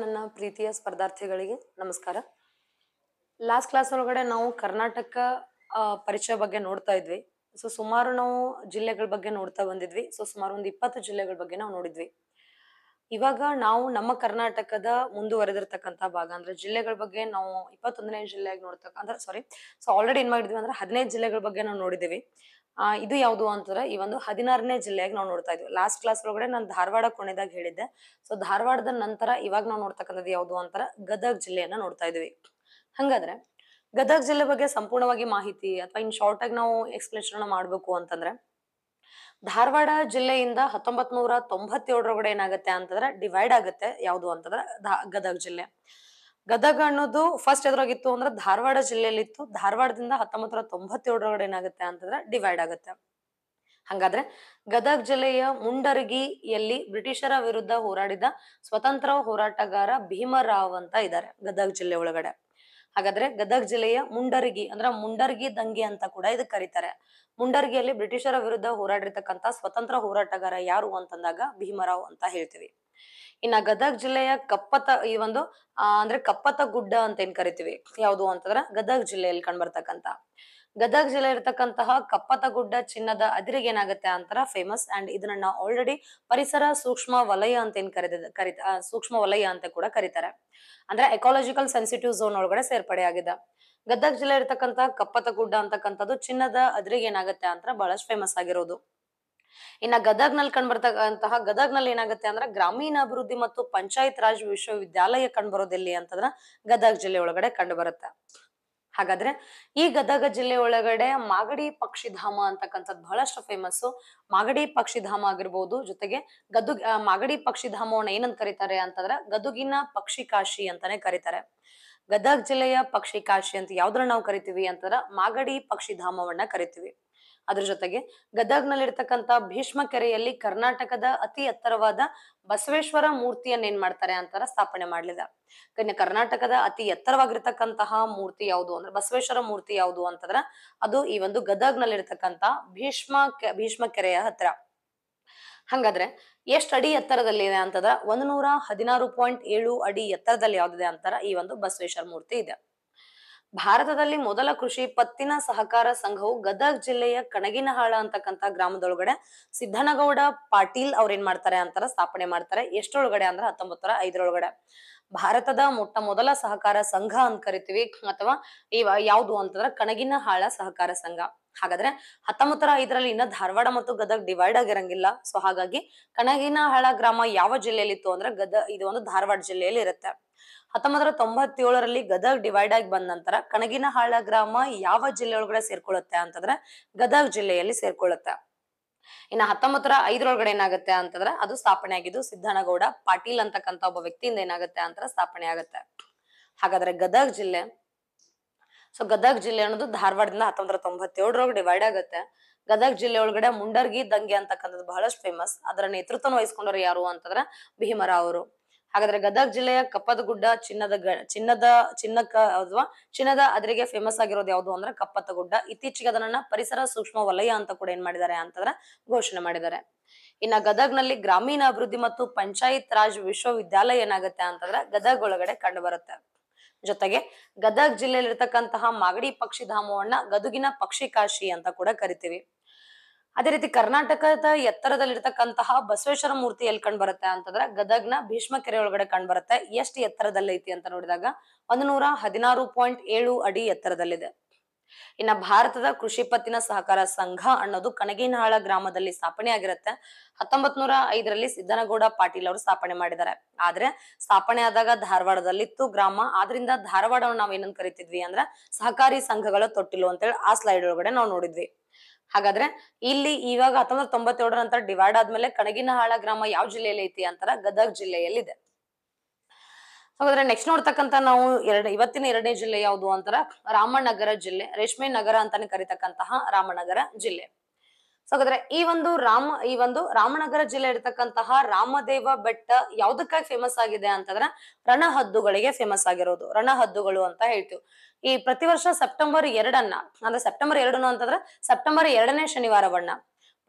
ನನ್ನ ಪ್ರೀತಿಯ ಸ್ಪರ್ಧಾರ್ಥಿಗಳಿಗೆ ನಮಸ್ಕಾರ ಲಾಸ್ಟ್ ಕ್ಲಾಸ್ ಒಳಗಡೆ ನಾವು ಕರ್ನಾಟಕ ಪರಿಚಯ ಬಗ್ಗೆ ನೋಡ್ತಾ ಇದ್ವಿ ಸೊ ಸುಮಾರು ನಾವು ಜಿಲ್ಲೆಗಳ ಬಗ್ಗೆ ನೋಡ್ತಾ ಬಂದಿದ್ವಿ ಸೊ ಸುಮಾರು ಒಂದು ಇಪ್ಪತ್ತು ಜಿಲ್ಲೆಗಳ ಬಗ್ಗೆ ನಾವು ನೋಡಿದ್ವಿ ಇವಾಗ ನಾವು ನಮ್ಮ ಕರ್ನಾಟಕದ ಮುಂದುವರೆದಿರ್ತಕ್ಕಂಥ ಭಾಗ ಅಂದ್ರೆ ಜಿಲ್ಲೆಗಳ ಬಗ್ಗೆ ನಾವು ಇಪ್ಪತ್ತೊಂದನೇ ಜಿಲ್ಲೆಯಾಗಿ ನೋಡ್ತಕ್ಕ ಅಂದ್ರೆ ಸಾರಿ ಸೊ ಆಲ್ರೆಡಿ ಏನ್ ಮಾಡಿದ್ವಿ ಅಂದ್ರೆ ಹದಿನೈದು ಜಿಲ್ಲೆಗಳ ಬಗ್ಗೆ ನಾವು ನೋಡಿದ್ದೀವಿ ಆ ಇದು ಯಾವುದು ಅಂತಂದ್ರೆ ಈ ಒಂದು ಹದಿನಾರನೇ ಜಿಲ್ಲೆಯಾಗಿ ನಾವು ನೋಡ್ತಾ ಇದ್ವಿ ಲಾಸ್ಟ್ ಕ್ಲಾಸ್ ಒಳಗಡೆ ನಾನು ಧಾರವಾಡ ಕೊನೆದಾಗ ಹೇಳಿದ್ದೆ ಸೊ ಧಾರವಾಡದ ನಂತರ ಇವಾಗ ನಾವು ನೋಡ್ತಕ್ಕಂಥದ್ದು ಯಾವುದು ಅಂತಾರ ಗದಗ್ ಜಿಲ್ಲೆಯನ್ನ ನೋಡ್ತಾ ಇದ್ವಿ ಹಂಗಾದ್ರೆ ಗದಗ್ ಜಿಲ್ಲೆ ಬಗ್ಗೆ ಸಂಪೂರ್ಣವಾಗಿ ಮಾಹಿತಿ ಅಥವಾ ಇನ್ ಶಾರ್ಟ್ ಆಗಿ ನಾವು ಎಕ್ಸ್ಪ್ಲೇಷನ್ ಮಾಡ್ಬೇಕು ಅಂತಂದ್ರೆ ಧಾರವಾಡ ಜಿಲ್ಲೆಯಿಂದ ಹತ್ತೊಂಬತ್ ನೂರ ತೊಂಬತ್ತೇಳರೊಳಗಡೆ ಏನಾಗುತ್ತೆ ಅಂತಂದ್ರೆ ಡಿವೈಡ್ ಆಗುತ್ತೆ ಯಾವುದು ಅಂತಂದ್ರೆ ಗದಗ ಜಿಲ್ಲೆ ಗದಗ ಅನ್ನೋದು ಫಸ್ಟ್ ಎದುರಾಗಿತ್ತು ಅಂದ್ರೆ ಧಾರವಾಡ ಜಿಲ್ಲೆಯಲ್ಲಿ ಇತ್ತು ಧಾರವಾಡದಿಂದ ಹತ್ತೊಂಬತ್ತರ ತೊಂಬತ್ತೇಳರೊಳಗಡೆ ಏನಾಗುತ್ತೆ ಅಂತಂದ್ರೆ ಡಿವೈಡ್ ಆಗುತ್ತೆ ಹಾಗಾದ್ರೆ ಗದಗ ಜಿಲ್ಲೆಯ ಮುಂಡರಗಿಯಲ್ಲಿ ಬ್ರಿಟಿಷರ ವಿರುದ್ಧ ಹೋರಾಡಿದ ಸ್ವತಂತ್ರ ಹೋರಾಟಗಾರ ಭೀಮರಾವ್ ಅಂತ ಇದ್ದಾರೆ ಗದಗ ಜಿಲ್ಲೆ ಒಳಗಡೆ ಹಾಗಾದ್ರೆ ಗದಗ ಜಿಲ್ಲೆಯ ಮುಂಡರಗಿ ಅಂದ್ರೆ ಮುಂಡರ್ಗಿ ದಂಗೆ ಅಂತ ಕೂಡ ಇದಕ್ಕೆ ಕರೀತಾರೆ ಮುಂಡರ್ಗಿಯಲ್ಲಿ ಬ್ರಿಟಿಷರ ವಿರುದ್ಧ ಹೋರಾಡಿರ್ತಕ್ಕಂಥ ಸ್ವತಂತ್ರ ಹೋರಾಟಗಾರ ಯಾರು ಅಂತಂದಾಗ ಭೀಮರಾವ್ ಅಂತ ಹೇಳ್ತೀವಿ ಇನ್ನ ಗದಗ್ ಜಿಲ್ಲೆಯ ಕಪ್ಪತ ಈ ಒಂದು ಅಂದ್ರೆ ಕಪ್ಪತ ಗುಡ್ಡ ಅಂತ ಏನ್ ಕರಿತೀವಿ ಯಾವುದು ಅಂತಂದ್ರ ಗದಗ್ ಜಿಲ್ಲೆಯಲ್ಲಿ ಕಂಡ್ಬರ್ತಕ್ಕಂತ ಗದಗ್ ಜಿಲ್ಲೆ ಇರ್ತಕ್ಕಂತಹ ಕಪ್ಪತ ಗುಡ್ಡ ಚಿನ್ನದ ಅದಿರಿಗೆ ಏನಾಗುತ್ತೆ ಅಂತರ ಫೇಮಸ್ ಅಂಡ್ ಇದನ್ನ ನಾವು ಆಲ್ರೆಡಿ ಪರಿಸರ ಸೂಕ್ಷ್ಮ ವಲಯ ಅಂತ ಏನ್ ಕರಿತ ಕರಿತ ಸೂಕ್ಷ್ಮ ವಲಯ ಅಂತ ಕೂಡ ಕರೀತಾರೆ ಅಂದ್ರೆ ಎಕಾಲಜಿಕಲ್ ಸೆನ್ಸಿಟಿವ್ ಝೋನ್ ಒಳಗಡೆ ಸೇರ್ಪಡೆ ಆಗಿದೆ ಗದಗ್ ಜಿಲ್ಲೆ ಇರ್ತಕ್ಕಂತಹ ಕಪ್ಪತ ಗುಡ್ಡ ಅಂತಕ್ಕಂಥದ್ದು ಚಿನ್ನದ ಅದಿರಿಗೆ ಏನಾಗುತ್ತೆ ಅಂತ ಬಹಳಷ್ಟು ಫೇಮಸ್ ಆಗಿರೋದು ಇನ್ನ ಗದಗ್ನಲ್ಲಿ ಕಂಡ್ಬರ್ತಕ್ಕಂತಹ ಗದಗ್ನಲ್ಲಿ ಏನಾಗುತ್ತೆ ಅಂದ್ರೆ ಗ್ರಾಮೀಣಾಭಿವೃದ್ಧಿ ಮತ್ತು ಪಂಚಾಯತ್ ರಾಜ್ ವಿಶ್ವವಿದ್ಯಾಲಯ ಕಂಡುಬರೋದೆಲ್ಲಿ ಅಂತಂದ್ರ ಗದಗ್ ಜಿಲ್ಲೆ ಒಳಗಡೆ ಕಂಡು ಬರುತ್ತೆ ಹಾಗಾದ್ರೆ ಈ ಗದಗ ಜಿಲ್ಲೆ ಒಳಗಡೆ ಮಾಗಡಿ ಪಕ್ಷಿಧಾಮ ಅಂತಕ್ಕಂಥದ್ದು ಬಹಳಷ್ಟು ಫೇಮಸ್ ಮಾಗಡಿ ಪಕ್ಷಿಧಾಮ ಆಗಿರ್ಬೋದು ಜೊತೆಗೆ ಗದುಗ್ ಮಾಗಡಿ ಪಕ್ಷಿಧಾಮವನ್ನ ಏನಂತ ಕರೀತಾರೆ ಅಂತಂದ್ರೆ ಗದುಗಿನ ಪಕ್ಷಿ ಕಾಶಿ ಅಂತಾನೆ ಕರೀತಾರೆ ಗದಗ್ ಜಿಲ್ಲೆಯ ಪಕ್ಷಿ ಕಾಶಿ ಅಂತ ಯಾವ್ದ್ರ ನಾವು ಕರಿತೀವಿ ಅಂತಂದ್ರ ಮಾಗಡಿ ಪಕ್ಷಿಧಾಮವನ್ನ ಕರಿತೀವಿ ಅದ್ರ ಜೊತೆಗೆ ಗದಗ್ನಲ್ಲಿರ್ತಕ್ಕಂತ ಭೀಷ್ಮ ಕೆರೆಯಲ್ಲಿ ಕರ್ನಾಟಕದ ಅತಿ ಎತ್ತರವಾದ ಬಸವೇಶ್ವರ ಮೂರ್ತಿಯನ್ನ ಏನ್ ಮಾಡ್ತಾರೆ ಅಂತಾರ ಸ್ಥಾಪನೆ ಮಾಡ್ಲಿದೆ ಕನ್ಯಾ ಕರ್ನಾಟಕದ ಅತಿ ಎತ್ತರವಾಗಿರ್ತಕ್ಕಂತಹ ಮೂರ್ತಿ ಯಾವುದು ಅಂದ್ರೆ ಬಸವೇಶ್ವರ ಮೂರ್ತಿ ಯಾವುದು ಅಂತಂದ್ರ ಅದು ಈ ಒಂದು ಗದಗ್ನಲ್ಲಿರ್ತಕ್ಕಂತ ಭೀಷ್ಮ ಭೀಷ್ಮ ಕೆರೆಯ ಹತ್ರ ಹಂಗಾದ್ರೆ ಎಷ್ಟು ಅಡಿ ಎತ್ತರದಲ್ಲಿ ಇದೆ ಅಂತದ ಒಂದ್ ನೂರ ಹದಿನಾರು ಪಾಯಿಂಟ್ ಏಳು ಅಡಿ ಎತ್ತರದಲ್ಲಿ ಯಾವ್ದಿದೆ ಅಂತಾರ ಈ ಒಂದು ಬಸವೇಶ್ವರ ಮೂರ್ತಿ ಇದೆ ಭಾರತದಲ್ಲಿ ಮೊದಲ ಕೃಷಿ ಪತ್ತಿನ ಸಹಕಾರ ಸಂಘವು ಗದಗ್ ಜಿಲ್ಲೆಯ ಕಣಗಿನಹಾಳ ಅಂತಕ್ಕಂತ ಗ್ರಾಮದೊಳಗಡೆ ಸಿದ್ದನಗೌಡ ಪಾಟೀಲ್ ಅವ್ರ ಏನ್ ಮಾಡ್ತಾರೆ ಅಂತಾರ ಸ್ಥಾಪನೆ ಮಾಡ್ತಾರೆ ಎಷ್ಟೊಳಗಡೆ ಅಂದ್ರೆ ಹತ್ತೊಂಬತ್ತರ ಐದರೊಳಗಡೆ ಭಾರತದ ಮೊಟ್ಟ ಮೊದಲ ಸಹಕಾರ ಸಂಘ ಅಂತ ಕರಿತೀವಿ ಅಥವಾ ಈ ಯಾವುದು ಅಂತಂದ್ರೆ ಕಣಗಿನಹಾಳ ಸಹಕಾರ ಸಂಘ ಹಾಗಾದ್ರೆ ಹತ್ತೊಂಬತ್ತರ ಐದರಲ್ಲಿ ಇನ್ನ ಧಾರವಾಡ ಮತ್ತು ಗದಗ್ ಡಿವೈಡ್ ಆಗಿರಂಗಿಲ್ಲ ಸೊ ಹಾಗಾಗಿ ಕಣಗಿನಹಾಳ ಗ್ರಾಮ ಯಾವ ಜಿಲ್ಲೆಯಲ್ಲಿ ಇತ್ತು ಅಂದ್ರೆ ಗದಗ ಇದು ಒಂದು ಧಾರವಾಡ ಜಿಲ್ಲೆಯಲ್ಲಿ ಇರುತ್ತೆ ಹತ್ತೊಂಬತ್ತರ ತೊಂಬತ್ತೇಳರಲ್ಲಿ ಗದಗ್ ಡಿವೈಡ್ ಆಗಿ ಬಂದ ನಂತರ ಕಣಗಿನಹಾಳ ಗ್ರಾಮ ಯಾವ ಜಿಲ್ಲೆ ಒಳಗಡೆ ಸೇರ್ಕೊಳ್ಳುತ್ತೆ ಅಂತಂದ್ರೆ ಗದಗ್ ಜಿಲ್ಲೆಯಲ್ಲಿ ಸೇರ್ಕೊಳ್ಳುತ್ತೆ ಇನ್ನು ಹತ್ತೊಂಬತ್ತರ ಐದರೊಳಗಡೆ ಏನಾಗುತ್ತೆ ಅಂತಂದ್ರೆ ಅದು ಸ್ಥಾಪನೆ ಆಗಿದ್ದು ಸಿದ್ದನಗೌಡ ಪಾಟೀಲ್ ಅಂತಕ್ಕಂಥ ಒಬ್ಬ ವ್ಯಕ್ತಿಯಿಂದ ಏನಾಗುತ್ತೆ ಅಂತ ಸ್ಥಾಪನೆ ಆಗುತ್ತೆ ಹಾಗಾದ್ರೆ ಗದಗ್ ಜಿಲ್ಲೆ ಸೊ ಗದಗ್ ಜಿಲ್ಲೆ ಅನ್ನೋದು ಧಾರವಾಡದಿಂದ ಹತ್ತೊಂಬತ್ತರ ತೊಂಬತ್ತೇಳರೊಳಗೆ ಡಿವೈಡ್ ಆಗುತ್ತೆ ಗದಗ್ ಜಿಲ್ಲೆ ಒಳಗಡೆ ಮುಂಡರ್ಗಿ ದಂಗೆ ಅಂತಕ್ಕಂಥದ್ದು ಬಹಳಷ್ಟು ಫೇಮಸ್ ಅದರ ನೇತೃತ್ವ ವಹಿಸ್ಕೊಂಡವ್ರು ಯಾರು ಅಂತಂದ್ರೆ ಭೀಮರಾವ್ ಅವರು ಹಾಗಾದ್ರೆ ಗದಗ್ ಜಿಲ್ಲೆಯ ಕಪ್ಪದ ಗುಡ್ಡ ಚಿನ್ನದ ಚಿನ್ನದ ಚಿನ್ನಕ ಅಥವಾ ಚಿನ್ನದ ಅದರಿಗೆ ಫೇಮಸ್ ಆಗಿರೋದು ಯಾವುದು ಅಂದ್ರೆ ಕಪ್ಪತ್ತ ಗುಡ್ಡ ಇತ್ತೀಚೆಗೆ ಅದನ್ನ ಪರಿಸರ ಸೂಕ್ಷ್ಮ ವಲಯ ಅಂತ ಕೂಡ ಏನ್ ಮಾಡಿದ್ದಾರೆ ಅಂತಂದ್ರೆ ಘೋಷಣೆ ಮಾಡಿದ್ದಾರೆ ಇನ್ನ ಗದಗ್ನಲ್ಲಿ ಗ್ರಾಮೀಣ ಅಭಿವೃದ್ಧಿ ಮತ್ತು ಪಂಚಾಯತ್ ರಾಜ್ ವಿಶ್ವವಿದ್ಯಾಲಯ ಏನಾಗುತ್ತೆ ಅಂತಂದ್ರೆ ಗದಗ್ ಒಳಗಡೆ ಕಂಡು ಬರುತ್ತೆ ಜೊತೆಗೆ ಗದಗ್ ಜಿಲ್ಲೆಯಲ್ಲಿರ್ತಕ್ಕಂತಹ ಮಾಗಡಿ ಪಕ್ಷಿಧಾಮವನ್ನ ಗದುಗಿನ ಕಾಶಿ ಅಂತ ಕೂಡ ಕರಿತೀವಿ ಅದೇ ರೀತಿ ಕರ್ನಾಟಕದ ಎತ್ತರದಲ್ಲಿರ್ತಕ್ಕಂತಹ ಬಸವೇಶ್ವರ ಮೂರ್ತಿ ಎಲ್ಲಿ ಕಂಡ್ ಬರುತ್ತೆ ಅಂತಂದ್ರೆ ಗದಗ್ನ ಭೀಷ್ಮ ಕೆರೆ ಒಳಗಡೆ ಕಂಡ್ ಬರುತ್ತೆ ಎಷ್ಟು ಎತ್ತರದಲ್ಲಿ ಐತಿ ಅಂತ ನೋಡಿದಾಗ ಒಂದು ನೂರ ಹದಿನಾರು ಪಾಯಿಂಟ್ ಏಳು ಅಡಿ ಎತ್ತರದಲ್ಲಿದೆ ಇನ್ನ ಭಾರತದ ಕೃಷಿ ಪತ್ತಿನ ಸಹಕಾರ ಸಂಘ ಅನ್ನೋದು ಕಣಗಿನಹಾಳ ಗ್ರಾಮದಲ್ಲಿ ಸ್ಥಾಪನೆ ಆಗಿರುತ್ತೆ ಹತ್ತೊಂಬತ್ ನೂರ ಐದರಲ್ಲಿ ಸಿದ್ದನಗೌಡ ಪಾಟೀಲ್ ಅವರು ಸ್ಥಾಪನೆ ಮಾಡಿದ್ದಾರೆ ಆದ್ರೆ ಸ್ಥಾಪನೆ ಆದಾಗ ಧಾರವಾಡದಲ್ಲಿತ್ತು ಗ್ರಾಮ ಆದ್ರಿಂದ ಧಾರವಾಡವನ್ನು ನಾವ್ ಏನಂತ ಕರಿತಿದ್ವಿ ಅಂದ್ರೆ ಸಹಕಾರಿ ಸಂಘಗಳ ತೊಟ್ಟಿಲು ಅಂತೇಳಿ ಆ ಸ್ಲೈಡ್ ಒಳಗಡೆ ನಾವು ನೋಡಿದ್ವಿ ಹಾಗಾದ್ರೆ ಇಲ್ಲಿ ಇವಾಗ ಹತ್ತೊಂಬತ್ ತೊಂಬತ್ತೇಳರ ನಂತರ ಡಿವೈಡ್ ಆದ್ಮೇಲೆ ಕಣಗಿನಹಾಳ ಗ್ರಾಮ ಯಾವ ಜಿಲ್ಲೆಯಲ್ಲಿ ಐತಿ ಅಂತಾರ ಗದಗ್ ಜಿಲ್ಲೆಯಲ್ಲಿದೆ ಹಾಗಾದ್ರೆ ನೆಕ್ಸ್ಟ್ ನೋಡ್ತಕ್ಕಂತ ನಾವು ಎರಡು ಇವತ್ತಿನ ಎರಡನೇ ಜಿಲ್ಲೆ ಯಾವುದು ಅಂತಾರ ರಾಮನಗರ ಜಿಲ್ಲೆ ರೇಷ್ಮೆ ನಗರ ಅಂತಾನೆ ಕರಿತಕ್ಕಂತಹ ರಾಮನಗರ ಜಿಲ್ಲೆ ಸೊ ಹಾಗಾದ್ರೆ ಈ ಒಂದು ರಾಮ ಈ ಒಂದು ರಾಮನಗರ ಜಿಲ್ಲೆ ಇರ್ತಕ್ಕಂತಹ ರಾಮದೇವ ಬೆಟ್ಟ ಯಾವ್ದಕ್ಕಾಗಿ ಫೇಮಸ್ ಆಗಿದೆ ಅಂತಂದ್ರೆ ರಣಹದ್ದುಗಳಿಗೆ ಫೇಮಸ್ ಆಗಿರೋದು ರಣಹದ್ದುಗಳು ಅಂತ ಹೇಳ್ತೀವಿ ಈ ಪ್ರತಿ ವರ್ಷ ಸೆಪ್ಟೆಂಬರ್ ಎರಡನ್ನ ಅಂದ್ರೆ ಸೆಪ್ಟೆಂಬರ್ ಎರಡನ್ನು ಅಂತಂದ್ರೆ ಸೆಪ್ಟೆಂಬರ್ ಎರಡನೇ ಶನಿವಾರವನ್ನ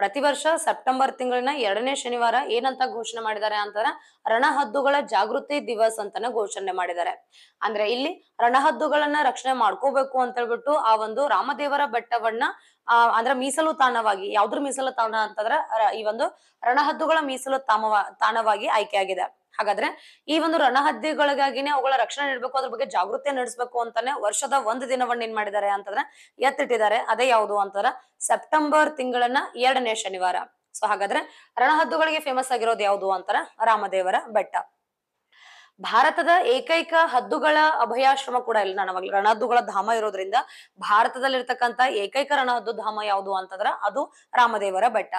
ಪ್ರತಿ ವರ್ಷ ಸೆಪ್ಟೆಂಬರ್ ತಿಂಗಳಿನ ಎರಡನೇ ಶನಿವಾರ ಏನಂತ ಘೋಷಣೆ ಮಾಡಿದ್ದಾರೆ ಅಂತಂದ್ರೆ ರಣಹದ್ದುಗಳ ಜಾಗೃತಿ ದಿವಸ್ ಅಂತಾನೆ ಘೋಷಣೆ ಮಾಡಿದ್ದಾರೆ ಅಂದ್ರೆ ಇಲ್ಲಿ ರಣಹದ್ದುಗಳನ್ನ ರಕ್ಷಣೆ ಮಾಡ್ಕೋಬೇಕು ಅಂತ ಹೇಳ್ಬಿಟ್ಟು ಆ ಒಂದು ರಾಮದೇವರ ಬೆಟ್ಟವನ್ನ ಅಂದ್ರ ಮೀಸಲು ತಾಣವಾಗಿ ಯಾವ್ದ್ರ ಮೀಸಲು ತಾಣ ಅಂತಂದ್ರ ಈ ಒಂದು ರಣಹದ್ದುಗಳ ಮೀಸಲು ತಾಮವ ತಾಣವಾಗಿ ಆಯ್ಕೆಯಾಗಿದೆ ಹಾಗಾದ್ರೆ ಈ ಒಂದು ರಣಹದ್ದಿಗಳಿಗಾಗಿನೇ ಅವುಗಳ ರಕ್ಷಣೆ ನೀಡಬೇಕು ಅದ್ರ ಬಗ್ಗೆ ಜಾಗೃತಿ ನಡೆಸಬೇಕು ಅಂತಾನೆ ವರ್ಷದ ಒಂದು ದಿನವನ್ನ ಏನ್ ಮಾಡಿದ್ದಾರೆ ಅಂತಂದ್ರೆ ಎತ್ತಿಟ್ಟಿದ್ದಾರೆ ಅದೇ ಯಾವುದು ಅಂತಂದ್ರ ಸೆಪ್ಟೆಂಬರ್ ತಿಂಗಳನ್ನ ಎರಡನೇ ಶನಿವಾರ ಸೊ ಹಾಗಾದ್ರೆ ರಣಹದ್ದುಗಳಿಗೆ ಫೇಮಸ್ ಆಗಿರೋದು ಯಾವುದು ಅಂತಾರ ರಾಮದೇವರ ಬೆಟ್ಟ ಭಾರತದ ಏಕೈಕ ಹದ್ದುಗಳ ಅಭಯಾಶ್ರಮ ಕೂಡ ಇಲ್ಲ ನನವಾಗ ರಣಹದ್ದುಗಳ ಧಾಮ ಇರೋದ್ರಿಂದ ಭಾರತದಲ್ಲಿರ್ತಕ್ಕಂತ ಏಕೈಕ ರಣಹದ್ದು ಧಾಮ ಯಾವುದು ಅಂತಂದ್ರ ಅದು ರಾಮದೇವರ ಬೆಟ್ಟ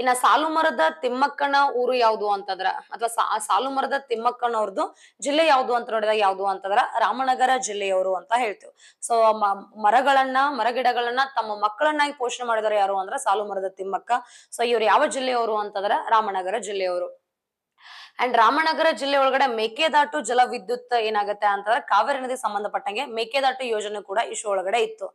ಇನ್ನ ಸಾಲು ಮರದ ತಿಮ್ಮಕ್ಕನ ಊರು ಯಾವುದು ಅಂತಂದ್ರ ಅಥವಾ ಸಾಲು ಮರದ ಅವ್ರದ್ದು ಜಿಲ್ಲೆ ಯಾವುದು ಅಂತ ನೋಡಿದಾಗ ಯಾವುದು ಅಂತಂದ್ರ ರಾಮನಗರ ಜಿಲ್ಲೆಯವರು ಅಂತ ಹೇಳ್ತೀವಿ ಸೊ ಮರಗಳನ್ನ ಮರಗಿಡಗಳನ್ನ ತಮ್ಮ ಮಕ್ಕಳನ್ನಾಗಿ ಪೋಷಣೆ ಮಾಡಿದಾರೆ ಯಾರು ಅಂದ್ರ ಸಾಲು ಮರದ ತಿಮ್ಮಕ್ಕ ಸೊ ಇವ್ರು ಯಾವ ಜಿಲ್ಲೆಯವರು ಅಂತಂದ್ರ ರಾಮನಗರ ಜಿಲ್ಲೆಯವರು ಅಂಡ್ ರಾಮನಗರ ಜಿಲ್ಲೆ ಒಳಗಡೆ ಮೇಕೆದಾಟು ಜಲವಿದ್ಯುತ್ ಏನಾಗುತ್ತೆ ಅಂತಂದ್ರೆ ಕಾವೇರಿ ನದಿ ಸಂಬಂಧಪಟ್ಟಂಗೆ ಮೇಕೆದಾಟು ಯೋಜನೆ ಕೂಡ ಇಶ್ಯೂ ಒಳಗಡೆ ಇತ್ತು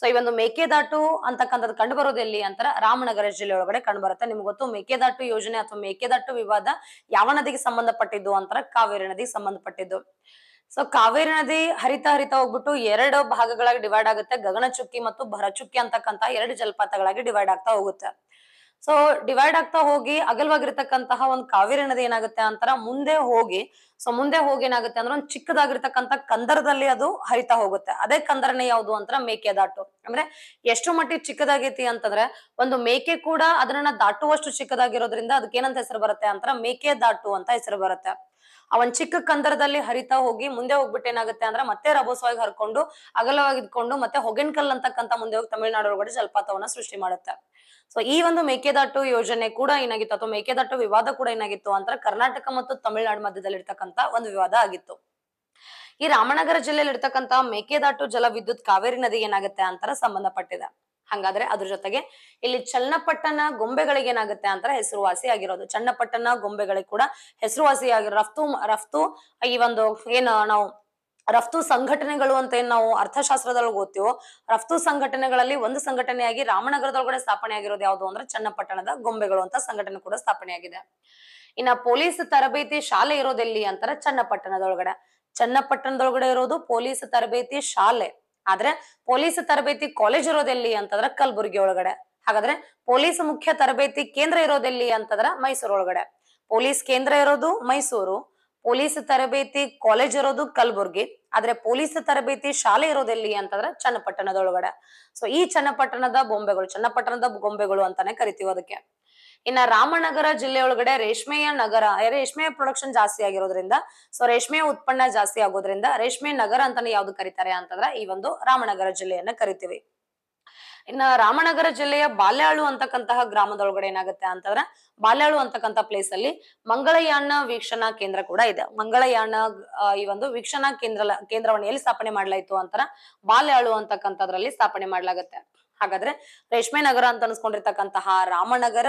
ಸೊ ಈ ಒಂದು ಮೇಕೆದಾಟು ಅಂತಕ್ಕಂಥದ್ದು ಕಂಡು ಬರೋದು ಎಲ್ಲಿ ಅಂತರ ರಾಮನಗರ ಜಿಲ್ಲೆ ಒಳಗಡೆ ಕಂಡು ಬರುತ್ತೆ ನಿಮ್ಗೆ ಗೊತ್ತು ಮೇಕೆದಾಟು ಯೋಜನೆ ಅಥವಾ ಮೇಕೆದಾಟು ವಿವಾದ ಯಾವ ನದಿಗೆ ಸಂಬಂಧಪಟ್ಟಿದ್ದು ಅಂತರ ಕಾವೇರಿ ನದಿಗೆ ಸಂಬಂಧಪಟ್ಟಿದ್ದು ಸೊ ಕಾವೇರಿ ನದಿ ಹರಿತ ಹರಿತ ಹೋಗ್ಬಿಟ್ಟು ಎರಡು ಭಾಗಗಳಾಗಿ ಡಿವೈಡ್ ಆಗುತ್ತೆ ಗಗನಚುಕ್ಕಿ ಮತ್ತು ಭರಚುಕ್ಕಿ ಅಂತಕ್ಕಂತ ಎರಡು ಜಲಪಾತಗಳಾಗಿ ಡಿವೈಡ್ ಆಗ್ತಾ ಹೋಗುತ್ತೆ ಸೊ ಡಿವೈಡ್ ಆಗ್ತಾ ಹೋಗಿ ಅಗಲವಾಗಿರ್ತಕ್ಕಂತಹ ಒಂದು ಕಾವೇರಿ ನದಿ ಏನಾಗುತ್ತೆ ಅಂತರ ಮುಂದೆ ಹೋಗಿ ಸೊ ಮುಂದೆ ಹೋಗಿ ಏನಾಗುತ್ತೆ ಅಂದ್ರೆ ಒಂದು ಚಿಕ್ಕದಾಗಿರ್ತಕ್ಕಂಥ ಕಂದರದಲ್ಲಿ ಅದು ಹರಿತಾ ಹೋಗುತ್ತೆ ಅದೇ ಕಂದರನೇ ಯಾವುದು ಅಂತ ಮೇಕೆದಾಟು ಅಂದ್ರೆ ಎಷ್ಟು ಮಟ್ಟಿಗೆ ಚಿಕ್ಕದಾಗೈತಿ ಅಂತಂದ್ರೆ ಒಂದು ಮೇಕೆ ಕೂಡ ಅದನ್ನ ದಾಟುವಷ್ಟು ಚಿಕ್ಕದಾಗಿರೋದ್ರಿಂದ ಅದಕ್ಕೆ ಏನಂತ ಹೆಸರು ಬರುತ್ತೆ ಅಂತ ಮೇಕೆದಾಟು ಅಂತ ಹೆಸರು ಬರುತ್ತೆ ಒಂದ್ ಚಿಕ್ಕ ಕಂದರದಲ್ಲಿ ಹರಿತಾ ಹೋಗಿ ಮುಂದೆ ಹೋಗ್ಬಿಟ್ಟು ಏನಾಗುತ್ತೆ ಅಂದ್ರೆ ಮತ್ತೆ ರಭಸವಾಗಿ ಹರ್ಕೊಂಡು ಅಗಲವಾಗಿದ್ಕೊಂಡು ಮತ್ತೆ ಹೊಗೆನ್ಕಲ್ ಅಂತಕ್ಕಂಥ ಮುಂದೆ ಹೋಗಿ ತಮಿಳುನಾಡು ಒಳಗಡೆ ಜಲಪಾತವನ್ನ ಸೃಷ್ಟಿ ಮಾಡುತ್ತೆ ಸೊ ಈ ಒಂದು ಮೇಕೆದಾಟು ಯೋಜನೆ ಕೂಡ ಏನಾಗಿತ್ತು ಅಥವಾ ಮೇಕೆದಾಟು ವಿವಾದ ಕೂಡ ಏನಾಗಿತ್ತು ಅಂತ ಕರ್ನಾಟಕ ಮತ್ತು ತಮಿಳುನಾಡು ಮಧ್ಯದಲ್ಲಿ ಅಂತ ಒಂದು ವಿವಾದ ಆಗಿತ್ತು ಈ ರಾಮನಗರ ಜಿಲ್ಲೆಯಲ್ಲಿ ಇರ್ತಕ್ಕಂತಹ ಮೇಕೆದಾಟು ಜಲ ವಿದ್ಯುತ್ ಕಾವೇರಿ ನದಿ ಏನಾಗುತ್ತೆ ಅಂತಾರ ಸಂಬಂಧಪಟ್ಟಿದೆ ಹಂಗಾದ್ರೆ ಅದ್ರ ಜೊತೆಗೆ ಇಲ್ಲಿ ಚನ್ನಪಟ್ಟಣ ಗೊಂಬೆಗಳಿಗೆ ಏನಾಗುತ್ತೆ ಅಂತ ಹೆಸರುವಾಸಿ ಆಗಿರೋದು ಚನ್ನಪಟ್ಟಣ ಗೊಂಬೆಗಳಿಗೆ ಕೂಡ ಹೆಸರುವಾಸಿ ಆಗಿರೋ ರಫ್ತು ರಫ್ತು ಈ ಒಂದು ಏನು ನಾವು ರಫ್ತು ಸಂಘಟನೆಗಳು ಅಂತ ಏನ್ ನಾವು ಅರ್ಥಶಾಸ್ತ್ರದಲ್ಲಿ ಓದ್ತೀವೋ ರಫ್ತು ಸಂಘಟನೆಗಳಲ್ಲಿ ಒಂದು ಸಂಘಟನೆಯಾಗಿ ರಾಮನಗರದೊಳಗಡೆ ಸ್ಥಾಪನೆ ಆಗಿರೋದು ಯಾವುದು ಅಂದ್ರೆ ಚನ್ನಪಟ್ಟಣದ ಗೊಂಬೆಗಳು ಅಂತ ಸಂಘಟನೆ ಕೂಡ ಸ್ಥಾಪನೆ ಆಗಿದೆ ಇನ್ನ ಪೊಲೀಸ್ ತರಬೇತಿ ಶಾಲೆ ಇರೋದೆಲ್ಲಿ ಅಂತಾರ ಚನ್ನಪಟ್ಟಣದೊಳಗಡೆ ಚನ್ನಪಟ್ಟಣದೊಳಗಡೆ ಇರೋದು ಪೊಲೀಸ್ ತರಬೇತಿ ಶಾಲೆ ಆದ್ರೆ ಪೊಲೀಸ್ ತರಬೇತಿ ಕಾಲೇಜ್ ಇರೋದೆಲ್ಲಿ ಅಂತಂದ್ರ ಕಲಬುರಗಿ ಒಳಗಡೆ ಹಾಗಾದ್ರೆ ಪೊಲೀಸ್ ಮುಖ್ಯ ತರಬೇತಿ ಕೇಂದ್ರ ಇರೋದೆಲ್ಲಿ ಅಂತಂದ್ರ ಮೈಸೂರು ಒಳಗಡೆ ಪೊಲೀಸ್ ಕೇಂದ್ರ ಇರೋದು ಮೈಸೂರು ಪೊಲೀಸ್ ತರಬೇತಿ ಕಾಲೇಜ್ ಇರೋದು ಕಲಬುರ್ಗಿ ಆದ್ರೆ ಪೊಲೀಸ್ ತರಬೇತಿ ಶಾಲೆ ಇರೋದೆಲ್ಲಿ ಅಂತಂದ್ರೆ ಚನ್ನಪಟ್ಟಣದೊಳಗಡೆ ಸೊ ಈ ಚನ್ನಪಟ್ಟಣದ ಬೊಂಬೆಗಳು ಚನ್ನಪಟ್ಟಣದ ಬೊಂಬೆಗಳು ಅಂತಾನೆ ಕರಿತೀವಿ ಅದಕ್ಕೆ ಇನ್ನ ರಾಮನಗರ ಜಿಲ್ಲೆಯೊಳಗಡೆ ರೇಷ್ಮೆಯ ನಗರ ರೇಷ್ಮೆಯ ಪ್ರೊಡಕ್ಷನ್ ಜಾಸ್ತಿ ಆಗಿರೋದ್ರಿಂದ ಸೊ ರೇಷ್ಮೆಯ ಉತ್ಪನ್ನ ಜಾಸ್ತಿ ಆಗೋದ್ರಿಂದ ರೇಷ್ಮೆ ನಗರ ಅಂತಾನೆ ಯಾವ್ದು ಕರೀತಾರೆ ಅಂತಂದ್ರೆ ಈ ಒಂದು ರಾಮನಗರ ಜಿಲ್ಲೆಯನ್ನ ಕರಿತೀವಿ ಇನ್ನ ರಾಮನಗರ ಜಿಲ್ಲೆಯ ಬಾಲ್ಯಾಳು ಅಂತಕ್ಕಂತಹ ಗ್ರಾಮದೊಳಗಡೆ ಏನಾಗುತ್ತೆ ಅಂತಂದ್ರೆ ಬಾಲ್ಯಾಳು ಅಂತಕ್ಕಂಥ ಪ್ಲೇಸ್ ಅಲ್ಲಿ ಮಂಗಳಯಾನ ವೀಕ್ಷಣಾ ಕೇಂದ್ರ ಕೂಡ ಇದೆ ಮಂಗಳಯಾಣ ಈ ಒಂದು ವೀಕ್ಷಣಾ ಕೇಂದ್ರ ಕೇಂದ್ರವನ್ನು ಎಲ್ಲಿ ಸ್ಥಾಪನೆ ಮಾಡ್ಲಾಯ್ತು ಅಂತರ ಬಾಲ್ಯಾಳು ಅಂತಕ್ಕಂಥದ್ರಲ್ಲಿ ಸ್ಥಾಪನೆ ಮಾಡ್ಲಾಗತ್ತೆ ಹಾಗಾದ್ರೆ ರೇಷ್ಮೆ ನಗರ ಅಂತ ಅನ್ಸ್ಕೊಂಡಿರ್ತಕ್ಕಂತಹ ರಾಮನಗರ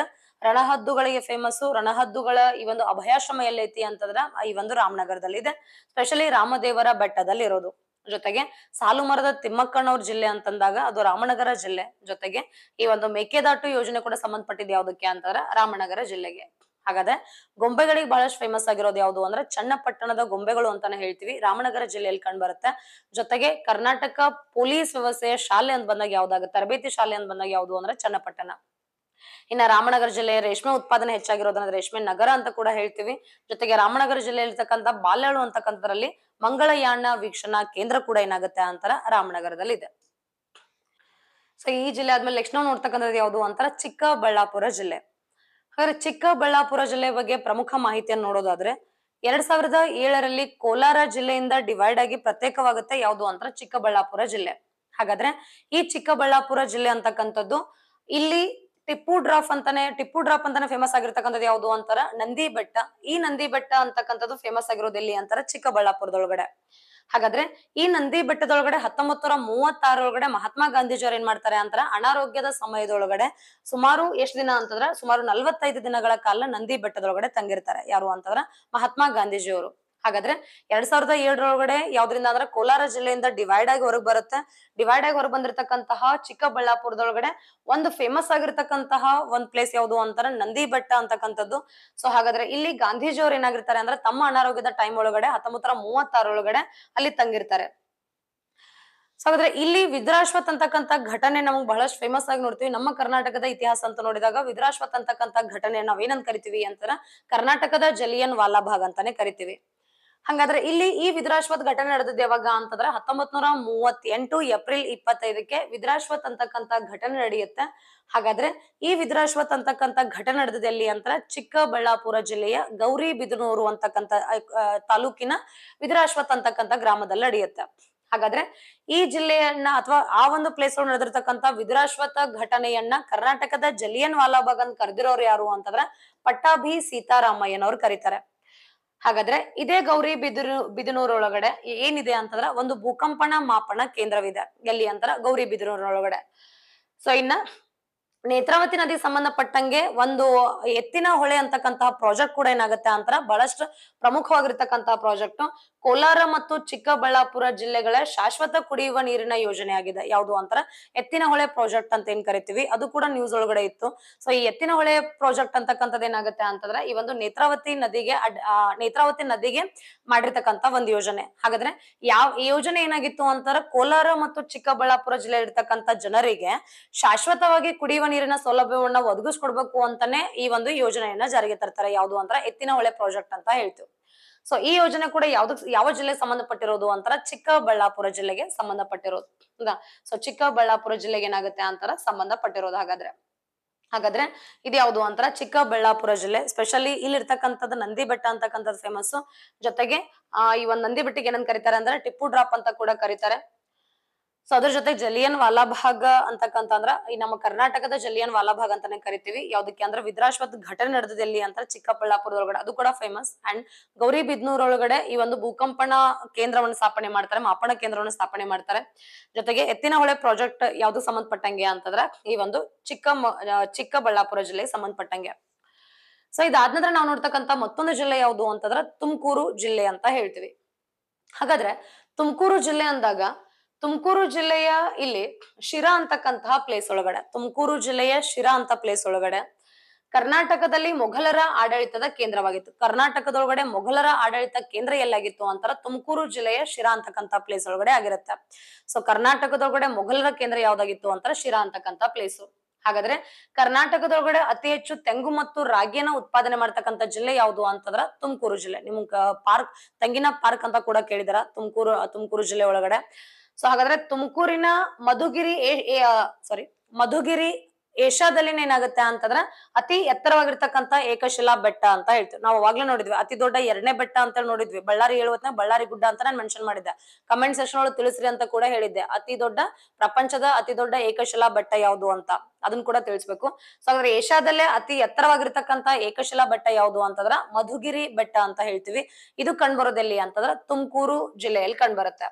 ರಣಹದ್ದುಗಳಿಗೆ ಫೇಮಸ್ಸು ರಣಹದ್ದುಗಳ ಈ ಒಂದು ಅಭಯಾಶ್ರಮ ಎಲ್ಲೈತಿ ಅಂತಂದ್ರ ಈ ಒಂದು ರಾಮನಗರದಲ್ಲಿ ಇದೆ ಸ್ಪೆಷಲಿ ರಾಮದೇವರ ಬೆಟ್ಟದಲ್ಲಿ ಇರೋದು ಜೊತೆಗೆ ಸಾಲು ಮರದ ತಿಮ್ಮಕ್ಕಣ್ಣವ್ರ ಜಿಲ್ಲೆ ಅಂತಂದಾಗ ಅದು ರಾಮನಗರ ಜಿಲ್ಲೆ ಜೊತೆಗೆ ಈ ಒಂದು ಮೇಕೆದಾಟು ಯೋಜನೆ ಕೂಡ ಸಂಬಂಧಪಟ್ಟಿದ್ ಯಾವ್ದಕ್ಕೆ ಅಂತಂದ್ರೆ ರಾಮನಗರ ಜಿಲ್ಲೆಗೆ ಹಾಗಾದ್ರೆ ಗೊಂಬೆಗಳಿಗೆ ಬಹಳಷ್ಟು ಫೇಮಸ್ ಆಗಿರೋದು ಯಾವುದು ಅಂದ್ರೆ ಚನ್ನಪಟ್ಟಣದ ಗೊಂಬೆಗಳು ಅಂತಾನೆ ಹೇಳ್ತೀವಿ ರಾಮನಗರ ಜಿಲ್ಲೆಯಲ್ಲಿ ಕಂಡು ಬರುತ್ತೆ ಜೊತೆಗೆ ಕರ್ನಾಟಕ ಪೊಲೀಸ್ ವ್ಯವಸ್ಥೆಯ ಶಾಲೆ ಅಂತ ಬಂದಾಗ ಯಾವ್ದಾಗ ತರಬೇತಿ ಶಾಲೆ ಅಂತ ಬಂದಾಗ ಯಾವುದು ಅಂದ್ರೆ ಚನ್ನಪಟ್ಟಣ ಇನ್ನ ರಾಮನಗರ ಜಿಲ್ಲೆಯ ರೇಷ್ಮೆ ಉತ್ಪಾದನೆ ಹೆಚ್ಚಾಗಿರೋದನ್ನ ರೇಷ್ಮೆ ನಗರ ಅಂತ ಕೂಡ ಹೇಳ್ತೀವಿ ಜೊತೆಗೆ ರಾಮನಗರ ಜಿಲ್ಲೆಯಲ್ಲಿರ್ತಕ್ಕಂಥ ಬಾಲ್ಯಾಳು ಅಂತಕ್ಕಂಥದ್ರಲ್ಲಿ ಮಂಗಳಯಾಣ ವೀಕ್ಷಣಾ ಕೇಂದ್ರ ಕೂಡ ಏನಾಗುತ್ತೆ ಅಂತರ ರಾಮನಗರದಲ್ಲಿ ಇದೆ ಸೊ ಈ ಜಿಲ್ಲೆ ಆದ್ಮೇಲೆ ನೆಕ್ಸ್ಟ್ ನಾವು ನೋಡ್ತಕ್ಕಂಥದ್ದು ಯಾವುದು ಅಂತರ ಚಿಕ್ಕಬಳ್ಳಾಪುರ ಜಿಲ್ಲೆ ಹಾಗಾದ್ರೆ ಚಿಕ್ಕಬಳ್ಳಾಪುರ ಜಿಲ್ಲೆ ಬಗ್ಗೆ ಪ್ರಮುಖ ಮಾಹಿತಿಯನ್ನು ನೋಡೋದಾದ್ರೆ ಎರಡ್ ಸಾವಿರದ ಏಳರಲ್ಲಿ ಕೋಲಾರ ಜಿಲ್ಲೆಯಿಂದ ಡಿವೈಡ್ ಆಗಿ ಪ್ರತ್ಯೇಕವಾಗುತ್ತೆ ಯಾವುದು ಅಂತ ಚಿಕ್ಕಬಳ್ಳಾಪುರ ಜಿಲ್ಲೆ ಹಾಗಾದ್ರೆ ಈ ಚಿಕ್ಕಬಳ್ಳಾಪುರ ಜಿಲ್ಲೆ ಅಂತಕ್ಕಂಥದ್ದು ಇಲ್ಲಿ ಟಿಪ್ಪು ಡ್ರಾಪ್ ಅಂತಾನೆ ಟಿಪ್ಪು ಡ್ರಾಪ್ ಅಂತಾನೆ ಫೇಮಸ್ ಆಗಿರ್ತಕ್ಕಂಥದ್ದು ಯಾವುದು ಅಂತಾರ ನಂದಿ ಬೆಟ್ಟ ಈ ನಂದಿ ಬೆಟ್ಟ ಅಂತಕ್ಕಂಥದ್ದು ಫೇಮಸ್ ಆಗಿರೋದು ಎಲ್ಲಿ ಅಂತಾರ ಚಿಕ್ಕಬಳ್ಳಾಪುರದೊಳಗಡೆ ಹಾಗಾದ್ರೆ ಈ ನಂದಿ ಬೆಟ್ಟದೊಳಗಡೆ ಹತ್ತೊಂಬತ್ತು ನೂರ ಮೂವತ್ತಾರೊಳಗಡೆ ಮಹಾತ್ಮ ಗಾಂಧೀಜಿಯವ್ರು ಏನ್ ಮಾಡ್ತಾರೆ ಅಂತಾರ ಅನಾರೋಗ್ಯದ ಸಮಯದೊಳಗಡೆ ಸುಮಾರು ಎಷ್ಟು ದಿನ ಅಂತಂದ್ರ ಸುಮಾರು ನಲ್ವತ್ತೈದು ದಿನಗಳ ಕಾಲ ನಂದಿ ಬೆಟ್ಟದೊಳಗಡೆ ತಂಗಿರ್ತಾರೆ ಯಾರು ಅಂತಂದ್ರ ಮಹಾತ್ಮ ಗಾಂಧೀಜಿಯವರು ಹಾಗಾದ್ರೆ ಎರಡ್ ಸಾವಿರದ ಏಳರೊಳಗಡೆ ಯಾವ್ದ್ರಿಂದ ಅಂದ್ರೆ ಕೋಲಾರ ಜಿಲ್ಲೆಯಿಂದ ಡಿವೈಡ್ ಆಗಿ ಹೊರಗ್ ಬರುತ್ತೆ ಡಿವೈಡ್ ಆಗಿ ಹೊರಗ್ ಬಂದಿರತಕ್ಕಂತಹ ಚಿಕ್ಕಬಳ್ಳಾಪುರದೊಳಗಡೆ ಒಂದು ಫೇಮಸ್ ಆಗಿರ್ತಕ್ಕಂತಹ ಒಂದ್ ಪ್ಲೇಸ್ ಯಾವ್ದು ಅಂತಾರ ನಂದಿ ಬೆಟ್ಟ ಅಂತಕ್ಕಂಥದ್ದು ಸೊ ಹಾಗಾದ್ರೆ ಇಲ್ಲಿ ಗಾಂಧೀಜಿ ಏನಾಗಿರ್ತಾರೆ ಅಂದ್ರೆ ತಮ್ಮ ಅನಾರೋಗ್ಯದ ಟೈಮ್ ಒಳಗಡೆ ಹತ್ತೊಂಬತ್ತರ ಮೂವತ್ತಾರೊಳಗಡೆ ಅಲ್ಲಿ ತಂಗಿರ್ತಾರೆ ಸೊ ಹಾಗಾದ್ರೆ ಇಲ್ಲಿ ವಿದ್ರಾಶ್ವತ್ ಅಂತಕ್ಕಂಥ ಘಟನೆ ನಮಗೆ ಬಹಳಷ್ಟು ಫೇಮಸ್ ಆಗಿ ನೋಡ್ತೀವಿ ನಮ್ಮ ಕರ್ನಾಟಕದ ಇತಿಹಾಸ ಅಂತ ನೋಡಿದಾಗ ವಿದ್ರಾಶ್ವತ್ ಅಂತಕ್ಕಂಥ ಘಟನೆ ನಾವೇನಂತ ಕರಿತೀವಿ ಅಂತಾರ ಕರ್ನಾಟಕದ ಜಲಿಯನ್ ವಾಲಾಭಾಗ್ ಅಂತಾನೆ ಕರಿತೀವಿ ಹಂಗಾದ್ರೆ ಇಲ್ಲಿ ಈ ವಿದ್ರಾಶ್ವತ್ ಘಟನೆ ನಡೆದಿದ್ದು ಯಾವಾಗ ಅಂತಂದ್ರೆ ಹತ್ತೊಂಬತ್ ನೂರ ಎಂಟು ಏಪ್ರಿಲ್ ಇಪ್ಪತ್ತೈದಕ್ಕೆ ವಿದ್ರಾಶ್ವತ್ ಅಂತಕ್ಕಂತ ಘಟನೆ ನಡೆಯುತ್ತೆ ಹಾಗಾದ್ರೆ ಈ ವಿದ್ರಾಶ್ವತ್ ಅಂತಕ್ಕಂತ ಘಟನೆ ನಡೆದಿದೆ ಅಂತ ಚಿಕ್ಕಬಳ್ಳಾಪುರ ಜಿಲ್ಲೆಯ ಗೌರಿ ಬಿದನೂರು ಅಂತಕ್ಕಂತ ತಾಲೂಕಿನ ವಿದ್ರಾಶ್ವತ್ ಅಂತಕ್ಕಂತ ಗ್ರಾಮದಲ್ಲಿ ನಡೆಯುತ್ತೆ ಹಾಗಾದ್ರೆ ಈ ಜಿಲ್ಲೆಯನ್ನ ಅಥವಾ ಆ ಒಂದು ಪ್ಲೇಸ್ ಅಲ್ಲಿ ನಡೆದಿರ್ತಕ್ಕಂಥ ವಿದ್ರಾಶ್ವತ ಘಟನೆಯನ್ನ ಕರ್ನಾಟಕದ ಜಲಿಯನ್ ವಾಲಾಬಾಗ್ ಅಂತ ಕರೆದಿರೋರು ಯಾರು ಅಂತಂದ್ರೆ ಪಟ್ಟಾಭಿ ಸೀತಾರಾಮಯ್ಯನವ್ರು ಕರೀತಾರೆ ಹಾಗಾದ್ರೆ ಇದೇ ಗೌರಿ ಬಿದಿರು ಬಿದಿನೂರೊಳಗಡೆ ಏನಿದೆ ಅಂತಂದ್ರ ಒಂದು ಭೂಕಂಪನ ಮಾಪನ ಕೇಂದ್ರವಿದೆ ಎಲ್ಲಿ ಅಂತಾರ ಗೌರಿ ಬಿದಿರೂರೊಳಗಡೆ ಸೊ ಇನ್ನ ನೇತ್ರಾವತಿ ನದಿ ಸಂಬಂಧಪಟ್ಟಂಗೆ ಒಂದು ಎತ್ತಿನ ಹೊಳೆ ಅಂತಕ್ಕಂತಹ ಪ್ರಾಜೆಕ್ಟ್ ಕೂಡ ಏನಾಗುತ್ತೆ ಅಂತರ ಬಹಳಷ್ಟು ಪ್ರಮುಖವಾಗಿರ್ತಕ್ಕಂತಹ ಪ್ರಾಜೆಕ್ಟ್ ಕೋಲಾರ ಮತ್ತು ಚಿಕ್ಕಬಳ್ಳಾಪುರ ಜಿಲ್ಲೆಗಳ ಶಾಶ್ವತ ಕುಡಿಯುವ ನೀರಿನ ಯೋಜನೆ ಆಗಿದೆ ಯಾವುದು ಅಂತರ ಎತ್ತಿನ ಹೊಳೆ ಪ್ರಾಜೆಕ್ಟ್ ಅಂತ ಏನ್ ಕರಿತೀವಿ ಅದು ಕೂಡ ನ್ಯೂಸ್ ಒಳಗಡೆ ಇತ್ತು ಸೊ ಈ ಎತ್ತಿನ ಹೊಳೆ ಪ್ರಾಜೆಕ್ಟ್ ಅಂತಕ್ಕಂಥದ್ದು ಏನಾಗುತ್ತೆ ಅಂತಂದ್ರೆ ಈ ಒಂದು ನೇತ್ರಾವತಿ ನದಿಗೆ ನೇತ್ರಾವತಿ ನದಿಗೆ ಮಾಡಿರ್ತಕ್ಕಂತ ಒಂದು ಯೋಜನೆ ಹಾಗಾದ್ರೆ ಯಾವ ಈ ಯೋಜನೆ ಏನಾಗಿತ್ತು ಅಂತಾರ ಕೋಲಾರ ಮತ್ತು ಚಿಕ್ಕಬಳ್ಳಾಪುರ ಜಿಲ್ಲೆ ಇರ್ತಕ್ಕಂಥ ಜನರಿಗೆ ಶಾಶ್ವತವಾಗಿ ಕುಡಿಯುವ ನೀರಿನ ಸೌಲಭ್ಯವನ್ನ ಒದಗಿಸ್ಕೊಡ್ಬೇಕು ಅಂತಾನೆ ಈ ಒಂದು ಯೋಜನೆಯನ್ನ ಜಾರಿಗೆ ತರ್ತಾರೆ ಯಾವ್ದು ಅಂತ ಎತ್ತಿನ ಹೊಳೆ ಪ್ರಾಜೆಕ್ಟ್ ಅಂತ ಹೇಳ್ತೀವಿ ಸೊ ಈ ಯೋಜನೆ ಕೂಡ ಯಾವ್ದು ಯಾವ ಜಿಲ್ಲೆಗೆ ಸಂಬಂಧಪಟ್ಟಿರೋದು ಅಂತಾರ ಚಿಕ್ಕಬಳ್ಳಾಪುರ ಜಿಲ್ಲೆಗೆ ಸಂಬಂಧಪಟ್ಟಿರೋದು ಹೌದಾ ಸೊ ಚಿಕ್ಕಬಳ್ಳಾಪುರ ಜಿಲ್ಲೆಗೆ ಏನಾಗುತ್ತೆ ಅಂತಾರ ಸಂಬಂಧಪಟ್ಟಿರೋದು ಹಾಗಾದ್ರೆ ಹಾಗಾದ್ರೆ ಇದು ಯಾವುದು ಅಂತಾರ ಚಿಕ್ಕಬಳ್ಳಾಪುರ ಜಿಲ್ಲೆ ಸ್ಪೆಷಲಿ ಇಲ್ಲಿರ್ತಕ್ಕಂಥದ್ದು ನಂದಿ ಬೆಟ್ಟ ಅಂತಕ್ಕಂಥದ್ದು ಫೇಮಸ್ ಜೊತೆಗೆ ಆ ಈ ಒಂದು ನಂದಿ ಬೆಟ್ಟಿಗೆ ಏನಂತ ಕರೀತಾರೆ ಅಂದ್ರೆ ಟಿಪ್ಪು ಡ್ರಾಪ್ ಅಂತ ಕೂಡ ಕರೀತಾರೆ ಸೊ ಅದ್ರ ಜೊತೆ ಜಲಿಯನ್ ವಾಲಾಭಾಗ ಅಂತಕ್ಕಂತಂದ್ರ ಈ ನಮ್ಮ ಕರ್ನಾಟಕದ ಜಲಿಯನ್ ವಾಲಾಭಾಗ ಅಂತಾನೆ ಕರಿತೀವಿ ಯಾವ್ದಕ್ಕೆ ಅಂದ್ರೆ ವಿದ್ರಾಶ್ವತ್ ಘಟನೆ ನಡೆದಿದೆ ಅಂತ ಒಳಗಡೆ ಅದು ಕೂಡ ಫೇಮಸ್ ಅಂಡ್ ಗೌರಿ ಬಿದ್ನೂರೊಳಗಡೆ ಈ ಒಂದು ಭೂಕಂಪನ ಕೇಂದ್ರವನ್ನು ಸ್ಥಾಪನೆ ಮಾಡ್ತಾರೆ ಮಾಪನ ಕೇಂದ್ರವನ್ನು ಸ್ಥಾಪನೆ ಮಾಡ್ತಾರೆ ಜೊತೆಗೆ ಎತ್ತಿನಹೊಳೆ ಪ್ರಾಜೆಕ್ಟ್ ಯಾವ್ದು ಸಂಬಂಧಪಟ್ಟಂಗೆ ಅಂತಂದ್ರೆ ಈ ಒಂದು ಚಿಕ್ಕ ಚಿಕ್ಕಬಳ್ಳಾಪುರ ಜಿಲ್ಲೆಗೆ ಸಂಬಂಧಪಟ್ಟಂಗೆ ಸೊ ಇದಾದ ನಂತರ ನಾವು ನೋಡ್ತಕ್ಕಂತ ಮತ್ತೊಂದು ಜಿಲ್ಲೆ ಯಾವುದು ಅಂತಂದ್ರೆ ತುಮಕೂರು ಜಿಲ್ಲೆ ಅಂತ ಹೇಳ್ತೀವಿ ಹಾಗಾದ್ರೆ ತುಮಕೂರು ಜಿಲ್ಲೆ ಅಂದಾಗ ತುಮಕೂರು ಜಿಲ್ಲೆಯ ಇಲ್ಲಿ ಶಿರಾ ಅಂತಕ್ಕಂತಹ ಪ್ಲೇಸ್ ಒಳಗಡೆ ತುಮಕೂರು ಜಿಲ್ಲೆಯ ಶಿರಾ ಅಂತ ಪ್ಲೇಸ್ ಒಳಗಡೆ ಕರ್ನಾಟಕದಲ್ಲಿ ಮೊಘಲರ ಆಡಳಿತದ ಕೇಂದ್ರವಾಗಿತ್ತು ಕರ್ನಾಟಕದೊಳಗಡೆ ಮೊಘಲರ ಆಡಳಿತ ಕೇಂದ್ರ ಎಲ್ಲಾಗಿತ್ತು ಅಂತಾರ ತುಮಕೂರು ಜಿಲ್ಲೆಯ ಶಿರಾ ಅಂತಕ್ಕಂಥ ಪ್ಲೇಸ್ ಒಳಗಡೆ ಆಗಿರುತ್ತೆ ಸೊ ಕರ್ನಾಟಕದೊಳಗಡೆ ಮೊಘಲರ ಕೇಂದ್ರ ಯಾವ್ದಾಗಿತ್ತು ಅಂತಾರೆ ಶಿರಾ ಅಂತಕ್ಕಂತ ಪ್ಲೇಸು ಹಾಗಾದ್ರೆ ಕರ್ನಾಟಕದೊಳಗಡೆ ಅತಿ ಹೆಚ್ಚು ತೆಂಗು ಮತ್ತು ರಾಗಿಯನ್ನ ಉತ್ಪಾದನೆ ಮಾಡ್ತಕ್ಕಂಥ ಜಿಲ್ಲೆ ಯಾವುದು ಅಂತಂದ್ರ ತುಮಕೂರು ಜಿಲ್ಲೆ ನಿಮ್ ಪಾರ್ಕ್ ತೆಂಗಿನ ಪಾರ್ಕ್ ಅಂತ ಕೂಡ ಕೇಳಿದಾರ ತುಮಕೂರು ತುಮಕೂರು ಜಿಲ್ಲೆ ಒಳಗಡೆ ಸೊ ಹಾಗಾದ್ರೆ ತುಮಕೂರಿನ ಮಧುಗಿರಿ ಸಾರಿ ಮಧುಗಿರಿ ಏಷ್ಯಾದಲ್ಲಿ ಏನಾಗುತ್ತೆ ಅಂತಂದ್ರೆ ಅತಿ ಎತ್ತರವಾಗಿರ್ತಕ್ಕಂಥ ಏಕಶಿಲಾ ಬೆಟ್ಟ ಅಂತ ಹೇಳ್ತೀವಿ ನಾವು ಅವಾಗ್ಲೇ ನೋಡಿದ್ವಿ ಅತಿ ದೊಡ್ಡ ಎರಡನೇ ಬೆಟ್ಟ ಅಂತ ನೋಡಿದ್ವಿ ಬಳ್ಳಾರಿ ಹೇಳುವತ್ತ ಬಳ್ಳಾರಿ ಗುಡ್ಡ ಅಂತ ನಾನು ಮೆನ್ಷನ್ ಮಾಡಿದ್ದೆ ಕಮೆಂಟ್ ಸೆಕ್ಷನ್ ಒಳಗೆ ತಿಳಿಸ್ರಿ ಅಂತ ಕೂಡ ಹೇಳಿದ್ದೆ ಅತಿ ದೊಡ್ಡ ಪ್ರಪಂಚದ ಅತಿ ದೊಡ್ಡ ಏಕಶಿಲಾ ಬೆಟ್ಟ ಯಾವುದು ಅಂತ ಅದನ್ನ ಕೂಡ ತಿಳಿಸ್ಬೇಕು ಸೊ ಹಾಗಾದ್ರೆ ಏಷ್ಯಾದಲ್ಲೇ ಅತಿ ಎತ್ತರವಾಗಿರ್ತಕ್ಕಂತ ಏಕಶಿಲಾ ಬೆಟ್ಟ ಯಾವುದು ಅಂತಂದ್ರ ಮಧುಗಿರಿ ಬೆಟ್ಟ ಅಂತ ಹೇಳ್ತೀವಿ ಇದು ಕಂಡುಬರೋದೆಲ್ಲಿ ಅಂತಂದ್ರ ತುಮಕೂರು ಜಿಲ್ಲೆಯಲ್ಲಿ ಬರುತ್ತೆ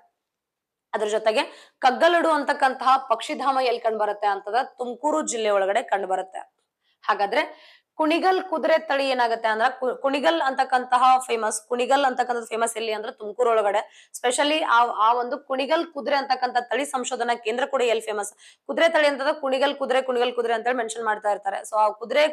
ಅದ್ರ ಜೊತೆಗೆ ಕಗ್ಗಲಡು ಅಂತಕ್ಕಂತಹ ಪಕ್ಷಿಧಾಮ ಎಲ್ಲಿ ಕಂಡು ಬರುತ್ತೆ ಅಂತಂದ್ರೆ ತುಮಕೂರು ಜಿಲ್ಲೆ ಒಳಗಡೆ ಕಂಡು ಬರುತ್ತೆ ಹಾಗಾದ್ರೆ ಕುಣಿಗಲ್ ಕುದುರೆ ತಳಿ ಏನಾಗುತ್ತೆ ಅಂದ್ರೆ ಕುಣಿಗಲ್ ಅಂತಕ್ಕಂತಹ ಫೇಮಸ್ ಕುಣಿಗಲ್ ಅಂತಕ್ಕಂಥ ಫೇಮಸ್ ಎಲ್ಲಿ ಅಂದ್ರೆ ತುಮಕೂರು ಒಳಗಡೆ ಸ್ಪೆಷಲಿ ಆ ಆ ಒಂದು ಕುಣಿಗಲ್ ಕುದುರೆ ಅಂತಕ್ಕಂಥ ತಳಿ ಸಂಶೋಧನಾ ಕೇಂದ್ರ ಕೂಡ ಎಲ್ಲಿ ಫೇಮಸ್ ಕುದುರೆ ತಳಿ ಅಂತಂದ್ರೆ ಕುಣಿಗಲ್ ಕುದುರೆ ಕುಣಿಗಲ್ ಕುದುರೆ ಅಂತ ಹೇಳಿ ಮೆನ್ಷನ್ ಮಾಡ್ತಾ ಇರ್ತಾರೆ ಸೊ ಆ ಕುದುರೆ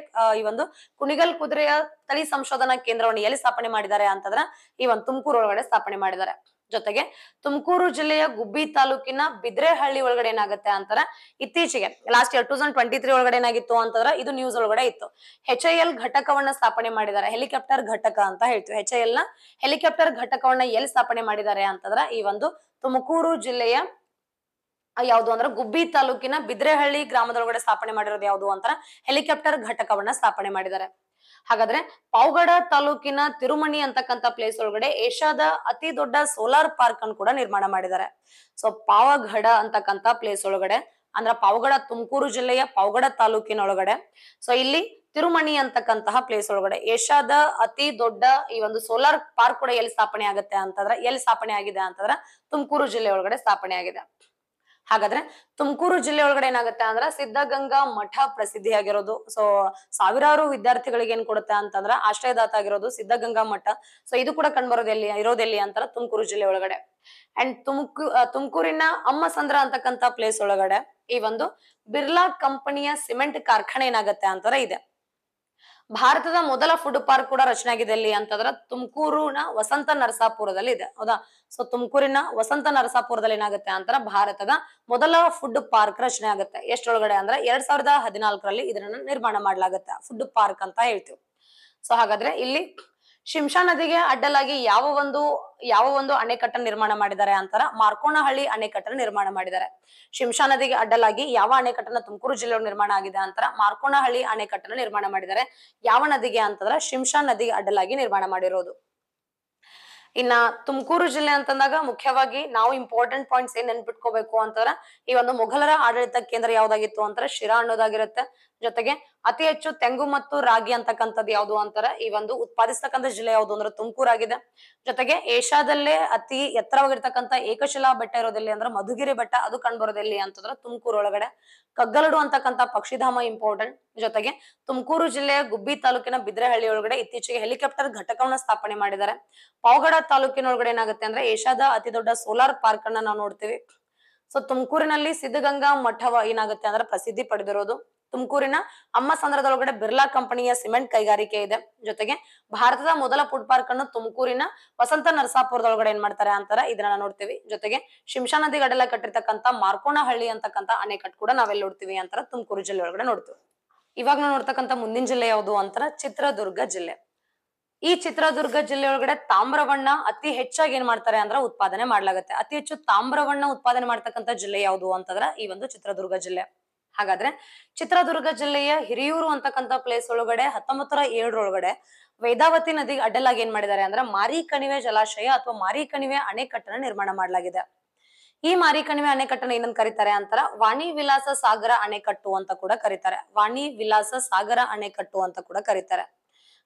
ಈ ಒಂದು ಕುಣಿಗಲ್ ಕುದುರೆಯ ತಳಿ ಸಂಶೋಧನಾ ಕೇಂದ್ರವನ್ನು ಎಲ್ಲಿ ಸ್ಥಾಪನೆ ಮಾಡಿದ್ದಾರೆ ಅಂತಂದ್ರೆ ಈ ಒಂದು ತುಮಕೂರು ಒಳಗಡೆ ಸ್ಥಾಪನೆ ಮಾಡಿದ್ದಾರೆ ಜೊತೆಗೆ ತುಮಕೂರು ಜಿಲ್ಲೆಯ ಗುಬ್ಬಿ ತಾಲೂಕಿನ ಬಿದ್ರೆಹಳ್ಳಿ ಒಳಗಡೆ ಏನಾಗುತ್ತೆ ಅಂತಾರ ಇತ್ತೀಚೆಗೆ last year two thousand twenty three ಒಳಗಡೆ ಏನಾಗಿತ್ತು ಅಂತಂದ್ರೆ ಇದು ನ್ಯೂಸ್ ಒಳಗಡೆ ಇತ್ತು ಹೆಚ್ ಐ ಎಲ್ ಘಟಕವನ್ನ ಸ್ಥಾಪನೆ ಮಾಡಿದ್ದಾರೆ ಹೆಲಿಕಾಪ್ಟರ್ ಘಟಕ ಅಂತ ಹೇಳ್ತೀವಿ ಹೆಚ್ ಐ ಎಲ್ ನ ಹೆಲಿಕಾಪ್ಟರ್ ಘಟಕವನ್ನ ಎಲ್ಲಿ ಸ್ಥಾಪನೆ ಮಾಡಿದ್ದಾರೆ ಅಂತಂದ್ರೆ ಈ ಒಂದು ತುಮಕೂರು ಜಿಲ್ಲೆಯ ಯಾವುದು ಅಂದ್ರೆ ಗುಬ್ಬಿ ತಾಲೂಕಿನ ಬಿದ್ರೆಹಳ್ಳಿ ಗ್ರಾಮದೊಳಗಡೆ ಸ್ಥಾಪನೆ ಮಾಡಿರೋದು ಯಾವುದು ಅಂತ ಹೆಲಿಕಾಪ್ಟರ್ ಘಟಕವನ್ನ ಸ್ಥಾಪನೆ ಮಾಡಿದ್ದಾರೆ ಹಾಗಾದ್ರೆ ಪಾವಗಡ ತಾಲೂಕಿನ ತಿರುಮಣಿ ಅಂತಕ್ಕಂಥ ಪ್ಲೇಸ್ ಒಳಗಡೆ ಏಷ್ಯಾದ ಅತಿ ದೊಡ್ಡ ಸೋಲಾರ್ ಪಾರ್ಕ್ ಅನ್ನು ಕೂಡ ನಿರ್ಮಾಣ ಮಾಡಿದ್ದಾರೆ ಸೊ ಪಾವಗಡ ಅಂತಕ್ಕಂಥ ಪ್ಲೇಸ್ ಒಳಗಡೆ ಅಂದ್ರ ಪಾವಗಡ ತುಮಕೂರು ಜಿಲ್ಲೆಯ ಪಾವಗಡ ತಾಲೂಕಿನ ಒಳಗಡೆ ಸೊ ಇಲ್ಲಿ ತಿರುಮಣಿ ಅಂತಕ್ಕಂತಹ ಪ್ಲೇಸ್ ಒಳಗಡೆ ಏಷ್ಯಾದ ಅತಿ ದೊಡ್ಡ ಈ ಒಂದು ಸೋಲಾರ್ ಪಾರ್ಕ್ ಕೂಡ ಎಲ್ಲಿ ಸ್ಥಾಪನೆ ಆಗುತ್ತೆ ಅಂತಂದ್ರೆ ಎಲ್ಲಿ ಸ್ಥಾಪನೆ ಆಗಿದೆ ಅಂತಂದ್ರೆ ತುಮಕೂರು ಜಿಲ್ಲೆ ಒಳಗಡೆ ಸ್ಥಾಪನೆ ಆಗಿದೆ ಹಾಗಾದ್ರೆ ತುಮಕೂರು ಜಿಲ್ಲೆ ಒಳಗಡೆ ಏನಾಗುತ್ತೆ ಅಂದ್ರೆ ಸಿದ್ಧಗಂಗಾ ಮಠ ಪ್ರಸಿದ್ಧಿಯಾಗಿರೋದು ಸೊ ಸಾವಿರಾರು ವಿದ್ಯಾರ್ಥಿಗಳಿಗೆ ಏನ್ ಕೊಡುತ್ತೆ ಅಂತಂದ್ರೆ ಆಶ್ರಯದಾತ ಆಗಿರೋದು ಸಿದ್ಧಗಂಗಾ ಮಠ ಸೊ ಇದು ಕೂಡ ಎಲ್ಲಿ ಇರೋದೆಲ್ಲಿ ಅಂತ ತುಮಕೂರು ಜಿಲ್ಲೆ ಒಳಗಡೆ ಅಂಡ್ ತುಮಕೂ ತುಮಕೂರಿನ ಅಮ್ಮ ಸಂದ್ರ ಅಂತಕ್ಕಂತ ಪ್ಲೇಸ್ ಒಳಗಡೆ ಈ ಒಂದು ಬಿರ್ಲಾ ಕಂಪನಿಯ ಸಿಮೆಂಟ್ ಕಾರ್ಖಾನೆ ಏನಾಗತ್ತೆ ಅಂತಾರೆ ಇದೆ ಭಾರತದ ಮೊದಲ ಫುಡ್ ಪಾರ್ಕ್ ಕೂಡ ರಚನೆ ಆಗಿದೆ ಅಲ್ಲಿ ಅಂತಂದ್ರೆ ತುಮಕೂರಿನ ವಸಂತ ನರಸಾಪುರದಲ್ಲಿ ಇದೆ ಹೌದಾ ಸೊ ತುಮಕೂರಿನ ವಸಂತ ನರಸಾಪುರದಲ್ಲಿ ಏನಾಗುತ್ತೆ ಅಂತಂದ್ರೆ ಭಾರತದ ಮೊದಲ ಫುಡ್ ಪಾರ್ಕ್ ರಚನೆ ಆಗುತ್ತೆ ಎಷ್ಟೊಳಗಡೆ ಅಂದ್ರೆ ಎರಡ್ ಸಾವಿರದ ಹದಿನಾಲ್ಕರಲ್ಲಿ ಇದನ್ನ ನಿರ್ಮಾಣ ಮಾಡಲಾಗುತ್ತೆ ಫುಡ್ ಪಾರ್ಕ್ ಅಂತ ಹೇಳ್ತೀವಿ ಸೊ ಹಾಗಾದ್ರೆ ಇಲ್ಲಿ ಶಿಂಷಾ ನದಿಗೆ ಅಡ್ಡಲಾಗಿ ಯಾವ ಒಂದು ಯಾವ ಒಂದು ಅಣೆಕಟ್ಟ ನಿರ್ಮಾಣ ಮಾಡಿದ್ದಾರೆ ಅಂತಾರ ಮಾರ್ಕೋಣಹಳ್ಳಿ ಅಣೆಕಟ್ಟನ ನಿರ್ಮಾಣ ಮಾಡಿದ್ದಾರೆ ಶಿಂಷಾ ನದಿಗೆ ಅಡ್ಡಲಾಗಿ ಯಾವ ಅಣೆಕಟ್ಟನ ತುಮಕೂರು ಜಿಲ್ಲೆ ನಿರ್ಮಾಣ ಆಗಿದೆ ಅಂತಾರ ಮಾರ್ಕೋಣಹಳ್ಳಿ ಅಣೆಕಟ್ಟನ ನಿರ್ಮಾಣ ಮಾಡಿದ್ದಾರೆ ಯಾವ ನದಿಗೆ ಅಂತಂದ್ರ ಶಿಂಷಾ ನದಿಗೆ ಅಡ್ಡಲಾಗಿ ನಿರ್ಮಾಣ ಮಾಡಿರೋದು ಇನ್ನ ತುಮಕೂರು ಜಿಲ್ಲೆ ಅಂತಂದಾಗ ಮುಖ್ಯವಾಗಿ ನಾವು ಇಂಪಾರ್ಟೆಂಟ್ ಪಾಯಿಂಟ್ಸ್ ಏನ್ ನೆನ್ಪಿಟ್ಕೋಬೇಕು ಅಂತಂದ್ರೆ ಈ ಒಂದು ಮೊಘಲರ ಆಡಳಿತ ಕೇಂದ್ರ ಯಾವ್ದಾಗಿತ್ತು ಅಂತಾರ ಶಿರಾ ಅನ್ನೋದಾಗಿರುತ್ತೆ ಜೊತೆಗೆ ಅತಿ ಹೆಚ್ಚು ತೆಂಗು ಮತ್ತು ರಾಗಿ ಅಂತಕ್ಕಂಥದ್ದು ಯಾವುದು ಅಂತಾರೆ ಈ ಒಂದು ಉತ್ಪಾದಿಸ್ತಕ್ಕಂಥ ಜಿಲ್ಲೆ ಯಾವುದು ಅಂದ್ರೆ ತುಮಕೂರಾಗಿದೆ ಜೊತೆಗೆ ಏಷ್ಯಾದಲ್ಲೇ ಅತಿ ಎತ್ತರವಾಗಿರ್ತಕ್ಕಂಥ ಏಕಶಿಲಾ ಬೆಟ್ಟ ಇರೋದಿಲ್ಲ ಅಂದ್ರೆ ಮಧುಗಿರಿ ಬೆಟ್ಟ ಅದು ಕಂಡುಬರೋದೆಲ್ಲಿ ಅಂತಂದ್ರೆ ತುಮಕೂರು ಒಳಗಡೆ ಕಗ್ಗಲಡು ಅಂತಕ್ಕಂಥ ಪಕ್ಷಿಧಾಮ ಇಂಪಾರ್ಟೆಂಟ್ ಜೊತೆಗೆ ತುಮಕೂರು ಜಿಲ್ಲೆಯ ಗುಬ್ಬಿ ತಾಲೂಕಿನ ಬಿದ್ರೆಹಳ್ಳಿ ಒಳಗಡೆ ಇತ್ತೀಚೆಗೆ ಹೆಲಿಕಾಪ್ಟರ್ ಘಟಕವನ್ನ ಸ್ಥಾಪನೆ ಮಾಡಿದ್ದಾರೆ ಪಾವಗಡ ತಾಲೂಕಿನ ಒಳಗಡೆ ಏನಾಗುತ್ತೆ ಅಂದ್ರೆ ಏಷ್ಯಾದ ಅತಿ ದೊಡ್ಡ ಸೋಲಾರ್ ಪಾರ್ಕ್ ಅನ್ನ ನಾವು ನೋಡ್ತೀವಿ ಸೊ ತುಮಕೂರಿನಲ್ಲಿ ಸಿದ್ಧಗಂಗಾ ಮಠವ ಏನಾಗುತ್ತೆ ಅಂದ್ರೆ ಪ್ರಸಿದ್ಧಿ ಪಡೆದಿರೋದು ತುಮಕೂರಿನ ಅಮ್ಮ ಸಂದ್ರದೊಳಗಡೆ ಬಿರ್ಲಾ ಕಂಪನಿಯ ಸಿಮೆಂಟ್ ಕೈಗಾರಿಕೆ ಇದೆ ಜೊತೆಗೆ ಭಾರತದ ಮೊದಲ ಫುಡ್ ಪಾರ್ಕ್ ಅನ್ನು ತುಮಕೂರಿನ ವಸಂತ ನರಸಾಪುರದೊಳಗಡೆ ಏನ್ ಮಾಡ್ತಾರೆ ಅಂತಾರ ಇದನ್ನ ನೋಡ್ತೀವಿ ಜೊತೆಗೆ ಶಿಂಶಾ ನದಿ ಗಡಲ ಕಟ್ಟಿರ್ತಕ್ಕಂಥ ಹಳ್ಳಿ ಅಂತಕ್ಕಂಥ ಅಣೆಕಟ್ಟು ಕೂಡ ನಾವೆಲ್ಲ ನೋಡ್ತೀವಿ ಅಂತಾರ ತುಮಕೂರು ಜಿಲ್ಲೆ ಒಳಗಡೆ ನೋಡ್ತೀವಿ ಇವಾಗ ನಾವು ನೋಡ್ತಕ್ಕಂಥ ಮುಂದಿನ ಜಿಲ್ಲೆ ಯಾವುದು ಅಂತಾರ ಚಿತ್ರದುರ್ಗ ಜಿಲ್ಲೆ ಈ ಚಿತ್ರದುರ್ಗ ಜಿಲ್ಲೆ ಒಳಗಡೆ ತಾಮ್ರವಣ್ಣ ಅತಿ ಹೆಚ್ಚಾಗಿ ಏನ್ ಮಾಡ್ತಾರೆ ಅಂದ್ರ ಉತ್ಪಾದನೆ ಮಾಡ್ಲಾಗತ್ತೆ ಅತಿ ಹೆಚ್ಚು ತಾಮ್ರವಣ್ಣ ಉತ್ಪಾದನೆ ಮಾಡ್ತಕ್ಕಂಥ ಜಿಲ್ಲೆ ಯಾವುದು ಅಂತಂದ್ರ ಈ ಒಂದು ಚಿತ್ರದುರ್ಗ ಜಿಲ್ಲೆ ಹಾಗಾದ್ರೆ ಚಿತ್ರದುರ್ಗ ಜಿಲ್ಲೆಯ ಹಿರಿಯೂರು ಅಂತಕ್ಕಂಥ ಪ್ಲೇಸ್ ಒಳಗಡೆ ಹತ್ತೊಂಬತ್ತರ ಏಳರೊಳಗಡೆ ವೇದಾವತಿ ನದಿಗೆ ಅಡ್ಡಲಾಗಿ ಏನ್ ಮಾಡಿದ್ದಾರೆ ಅಂದ್ರೆ ಮಾರಿಕಣಿವೆ ಜಲಾಶಯ ಅಥವಾ ಮಾರಿಕಣಿವೆ ಕಣಿವೆ ಅಣೆಕಟ್ಟನ ನಿರ್ಮಾಣ ಮಾಡಲಾಗಿದೆ ಈ ಮಾರಿಕಣಿವೆ ಕಣಿವೆ ಅಣೆಕಟ್ಟನ ಏನಂತ ಕರೀತಾರೆ ಅಂತಾರ ವಾಣಿ ವಿಲಾಸ ಸಾಗರ ಅಣೆಕಟ್ಟು ಅಂತ ಕೂಡ ಕರೀತಾರೆ ವಾಣಿ ವಿಲಾಸ ಸಾಗರ ಅಣೆಕಟ್ಟು ಅಂತ ಕೂಡ ಕರೀತಾರೆ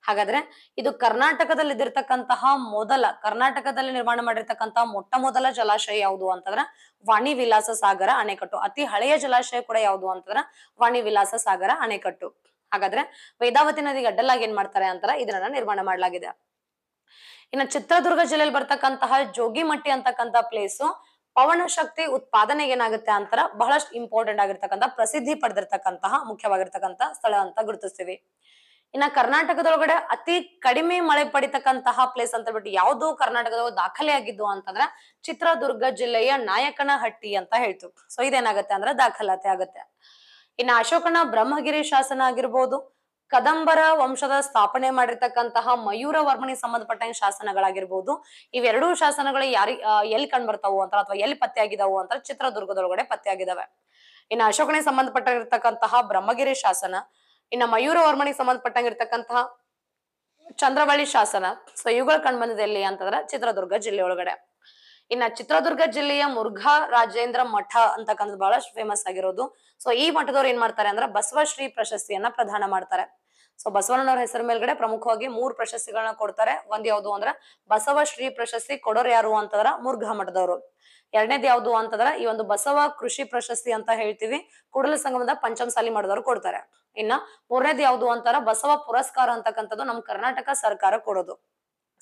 ಹಾಗಾದ್ರೆ ಇದು ಕರ್ನಾಟಕದಲ್ಲಿ ಇದ್ದಿರ್ತಕ್ಕಂತಹ ಮೊದಲ ಕರ್ನಾಟಕದಲ್ಲಿ ನಿರ್ಮಾಣ ಮಾಡಿರ್ತಕ್ಕಂತಹ ಮೊಟ್ಟ ಮೊದಲ ಜಲಾಶಯ ಯಾವುದು ಅಂತಂದ್ರ ವಾಣಿ ವಿಲಾಸ ಸಾಗರ ಅಣೆಕಟ್ಟು ಅತಿ ಹಳೆಯ ಜಲಾಶಯ ಕೂಡ ಯಾವುದು ಅಂತಂದ್ರ ವಾಣಿ ವಿಲಾಸ ಸಾಗರ ಅಣೆಕಟ್ಟು ಹಾಗಾದ್ರೆ ವೇದಾವತಿ ನದಿ ಅಡ್ಡಲಾಗಿ ಏನ್ ಮಾಡ್ತಾರೆ ಅಂತಾರ ಇದನ್ನ ನಿರ್ಮಾಣ ಮಾಡಲಾಗಿದೆ ಇನ್ನು ಚಿತ್ರದುರ್ಗ ಜಿಲ್ಲೆಯಲ್ಲಿ ಬರ್ತಕ್ಕಂತಹ ಜೋಗಿಮಟ್ಟಿ ಅಂತಕ್ಕಂತ ಪ್ಲೇಸು ಪವನ ಶಕ್ತಿ ಉತ್ಪಾದನೆಗೆ ಏನಾಗುತ್ತೆ ಅಂತಾರ ಬಹಳಷ್ಟು ಇಂಪಾರ್ಟೆಂಟ್ ಆಗಿರ್ತಕ್ಕಂಥ ಪ್ರಸಿದ್ಧಿ ಪಡೆದಿರ್ತಕ್ಕಂತಹ ಮುಖ್ಯವಾಗಿರ್ತಕ್ಕಂಥ ಸ್ಥಳ ಅಂತ ಗುರುತಿಸ್ತೀವಿ ಇನ್ನ ಕರ್ನಾಟಕದೊಳಗಡೆ ಅತಿ ಕಡಿಮೆ ಮಳೆ ಪಡಿತಕ್ಕಂತಹ ಪ್ಲೇಸ್ ಅಂತ ಹೇಳ್ಬಿಟ್ಟು ಯಾವ್ದು ಕರ್ನಾಟಕದ ದಾಖಲೆ ಆಗಿದ್ದು ಅಂತಂದ್ರೆ ಚಿತ್ರದುರ್ಗ ಜಿಲ್ಲೆಯ ನಾಯಕನಹಟ್ಟಿ ಅಂತ ಹೇಳ್ತು ಸೊ ಇದೇನಾಗತ್ತೆ ಅಂದ್ರೆ ದಾಖಲಾತಿ ಆಗತ್ತೆ ಇನ್ನ ಅಶೋಕನ ಬ್ರಹ್ಮಗಿರಿ ಶಾಸನ ಆಗಿರ್ಬೋದು ಕದಂಬರ ವಂಶದ ಸ್ಥಾಪನೆ ಮಾಡಿರ್ತಕ್ಕಂತಹ ಮಯೂರ ವರ್ಮನಿಗೆ ಸಂಬಂಧಪಟ್ಟ ಶಾಸನಗಳಾಗಿರ್ಬೋದು ಇವೆರಡೂ ಶಾಸನಗಳು ಯಾರಿ ಎಲ್ಲಿ ಕಂಡ್ ಅಂತ ಅಥವಾ ಎಲ್ಲಿ ಪತ್ತೆ ಆಗಿದಾವು ಅಂತ ಚಿತ್ರದುರ್ಗದೊಳಗಡೆ ಪತ್ತೆ ಆಗಿದಾವೆ ಇನ್ನು ಅಶೋಕನಿಗೆ ಸಂಬಂಧಪಟ್ಟಿರ್ತಕ್ಕಂತಹ ಬ್ರಹ್ಮಗಿರಿ ಶಾಸನ ಇನ್ನ ಮಯೂರ ವರ್ಮನಿಗೆ ಸಂಬಂಧಪಟ್ಟಂಗಿರ್ತಕ್ಕಂತಹ ಚಂದ್ರವಳ್ಳಿ ಶಾಸನ ಸೊ ಇವುಗಳ ಕಣ್ಮನದಲ್ಲಿ ಅಂತಂದ್ರ ಚಿತ್ರದುರ್ಗ ಜಿಲ್ಲೆ ಒಳಗಡೆ ಇನ್ನ ಚಿತ್ರದುರ್ಗ ಜಿಲ್ಲೆಯ ಮುರ್ಘಾ ರಾಜೇಂದ್ರ ಮಠ ಅಂತಕ್ಕಂಥದ್ದು ಬಹಳಷ್ಟು ಫೇಮಸ್ ಆಗಿರೋದು ಸೊ ಈ ಮಠದವ್ರು ಏನ್ ಮಾಡ್ತಾರೆ ಅಂದ್ರ ಬಸವಶ್ರೀ ಪ್ರಶಸ್ತಿಯನ್ನ ಪ್ರದಾನ ಮಾಡ್ತಾರೆ ಸೊ ಬಸವಣ್ಣನವ್ರ ಹೆಸರ ಮೇಲ್ಗಡೆ ಪ್ರಮುಖವಾಗಿ ಮೂರ್ ಪ್ರಶಸ್ತಿಗಳನ್ನ ಕೊಡ್ತಾರೆ ಒಂದ್ ಯಾವ್ದು ಅಂದ್ರ ಬಸವಶ್ರೀ ಪ್ರಶಸ್ತಿ ಕೊಡೋರು ಯಾರು ಅಂತಂದ್ರ ಮುರ್ಘಾ ಮಠದವರು ಎರಡನೇದ್ ಯಾವ್ದು ಅಂತಂದ್ರ ಈ ಒಂದು ಬಸವ ಕೃಷಿ ಪ್ರಶಸ್ತಿ ಅಂತ ಹೇಳ್ತೀವಿ ಕೂಡಲ ಸಂಗಮದ ಪಂಚಮಸಾಲಿ ಮಠದವ್ರು ಕೊಡ್ತಾರೆ ಇನ್ನ ಮೂರನೇದ್ ಯಾವ್ದು ಅಂತಾರ ಬಸವ ಪುರಸ್ಕಾರ ಅಂತಕ್ಕಂಥದ್ದು ನಮ್ ಕರ್ನಾಟಕ ಸರ್ಕಾರ ಕೊಡೋದು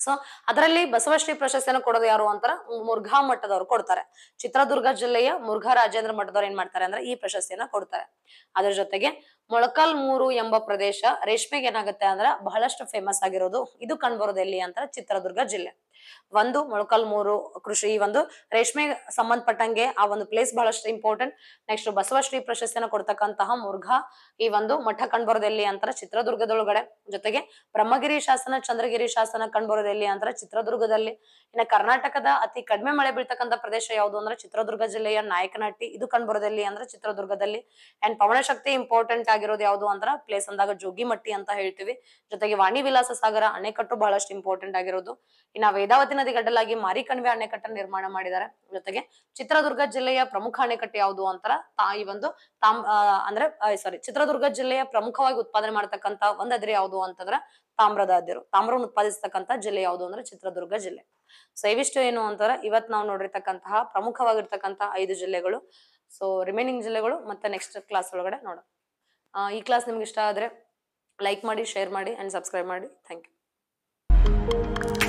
ಸೊ ಅದರಲ್ಲಿ ಬಸವಶ್ರೀ ಪ್ರಶಸ್ತಿಯನ್ನು ಕೊಡೋದು ಯಾರು ಅಂತಾರ ಮುರ್ಘಾ ಮಠದವ್ರು ಕೊಡ್ತಾರೆ ಚಿತ್ರದುರ್ಗ ಜಿಲ್ಲೆಯ ಮುರ್ಘಾ ರಾಜೇಂದ್ರ ಮಠದವ್ರು ಏನ್ ಮಾಡ್ತಾರೆ ಅಂದ್ರೆ ಈ ಪ್ರಶಸ್ತಿಯನ್ನ ಕೊಡ್ತಾರೆ ಅದ್ರ ಜೊತೆಗೆ ಮೊಳಕಾಲ್ ಮೂರು ಎಂಬ ಪ್ರದೇಶ ರೇಷ್ಮೆಗೆ ಏನಾಗುತ್ತೆ ಅಂದ್ರೆ ಬಹಳಷ್ಟು ಫೇಮಸ್ ಆಗಿರೋದು ಇದು ಬರೋದು ಎಲ್ಲಿ ಅಂತ ಚಿತ್ರದುರ್ಗ ಜಿಲ್ಲೆ ಒಂದು ಮೊಳಕಲ್ಮೂರು ಕೃಷಿ ಈ ಒಂದು ರೇಷ್ಮೆ ಸಂಬಂಧಪಟ್ಟಂಗೆ ಆ ಒಂದು ಪ್ಲೇಸ್ ಬಹಳಷ್ಟು ಇಂಪಾರ್ಟೆಂಟ್ ನೆಕ್ಸ್ಟ್ ಬಸವಶ್ರೀ ಪ್ರಶಸ್ತಿಯನ್ನು ಕೊಡ್ತಕ್ಕಂತಹ ಮುರುಘಾ ಈ ಒಂದು ಮಠ ಕಂಡ್ಬರೋದೆಲ್ಲಿ ಅಂತರ ಚಿತ್ರದುರ್ಗದೊಳಗಡೆ ಜೊತೆಗೆ ಬ್ರಹ್ಮಗಿರಿ ಶಾಸನ ಚಂದ್ರಗಿರಿ ಶಾಸನ ಕಂಡ್ಬರೋದೆಲ್ಲಿ ಅಂತರ ಚಿತ್ರದುರ್ಗದಲ್ಲಿ ಇನ್ನು ಕರ್ನಾಟಕದ ಅತಿ ಕಡಿಮೆ ಮಳೆ ಬೀಳ್ತಕ್ಕಂಥ ಪ್ರದೇಶ ಯಾವುದು ಅಂದ್ರೆ ಚಿತ್ರದುರ್ಗ ಜಿಲ್ಲೆಯ ನಾಯಕನಹಟ್ಟಿ ಇದು ಕಂಡ್ಬರೋದೆಲ್ಲಿ ಅಂದ್ರೆ ಚಿತ್ರದುರ್ಗದಲ್ಲಿ ಅಂಡ್ ಪವನಶಕ್ತಿ ಇಂಪಾರ್ಟೆಂಟ್ ಆಗಿರೋದು ಯಾವುದು ಅಂದ್ರೆ ಪ್ಲೇಸ್ ಅಂದಾಗ ಜೋಗಿಮಟ್ಟಿ ಅಂತ ಹೇಳ್ತೀವಿ ಜೊತೆಗೆ ವಾಣಿ ವಿಲಾಸ ಸಾಗರ ಅಣೆಕಟ್ಟು ಬಹಳಷ್ಟು ಇಂಪಾರ್ಟೆಂಟ್ ಆಗಿರೋದು ಇನ್ನು ನದಿ ನದಿಗಡ್ಡಲಾಗಿ ಮಾರಿಕಣಿವೆ ಅಣೆಕಟ್ಟನ್ನು ನಿರ್ಮಾಣ ಮಾಡಿದ್ದಾರೆ ಜೊತೆಗೆ ಚಿತ್ರದುರ್ಗ ಜಿಲ್ಲೆಯ ಪ್ರಮುಖ ಅಣೆಕಟ್ಟೆ ಯಾವುದು ಅಂತಾರ ಈ ಒಂದು ತಾಮ್ ಅಂದ್ರೆ ಸಾರಿ ಚಿತ್ರದುರ್ಗ ಜಿಲ್ಲೆಯ ಪ್ರಮುಖವಾಗಿ ಉತ್ಪಾದನೆ ಮಾಡತಕ್ಕಂತ ಒಂದ್ ಅದಿರು ಯಾವುದು ಅಂತಂದ್ರೆ ತಾಮ್ರದ ಅದಿರು ತಾಮ್ರವನ್ನು ಉತ್ಪಾದಿಸತಕ್ಕಂತ ಜಿಲ್ಲೆ ಯಾವುದು ಅಂದ್ರೆ ಚಿತ್ರದುರ್ಗ ಜಿಲ್ಲೆ ಸೊ ಇವಿಷ್ಟು ಏನು ಅಂತಾರ ಇವತ್ ನಾವು ನೋಡಿರ್ತಕ್ಕಂತಹ ಪ್ರಮುಖವಾಗಿರ್ತಕ್ಕಂತಹ ಐದು ಜಿಲ್ಲೆಗಳು ಸೊ ರಿಮೈನಿಂಗ್ ಜಿಲ್ಲೆಗಳು ಮತ್ತೆ ನೆಕ್ಸ್ಟ್ ಕ್ಲಾಸ್ ಒಳಗಡೆ ನೋಡೋಣ ಈ ಕ್ಲಾಸ್ ನಿಮ್ಗೆ ಇಷ್ಟ ಆದ್ರೆ ಲೈಕ್ ಮಾಡಿ ಶೇರ್ ಮಾಡಿ ಅಂಡ್ ಸಬ್ಸ್ಕ್ರೈಬ್ ಮಾಡಿ ಥ್ಯಾಂಕ್ ಯು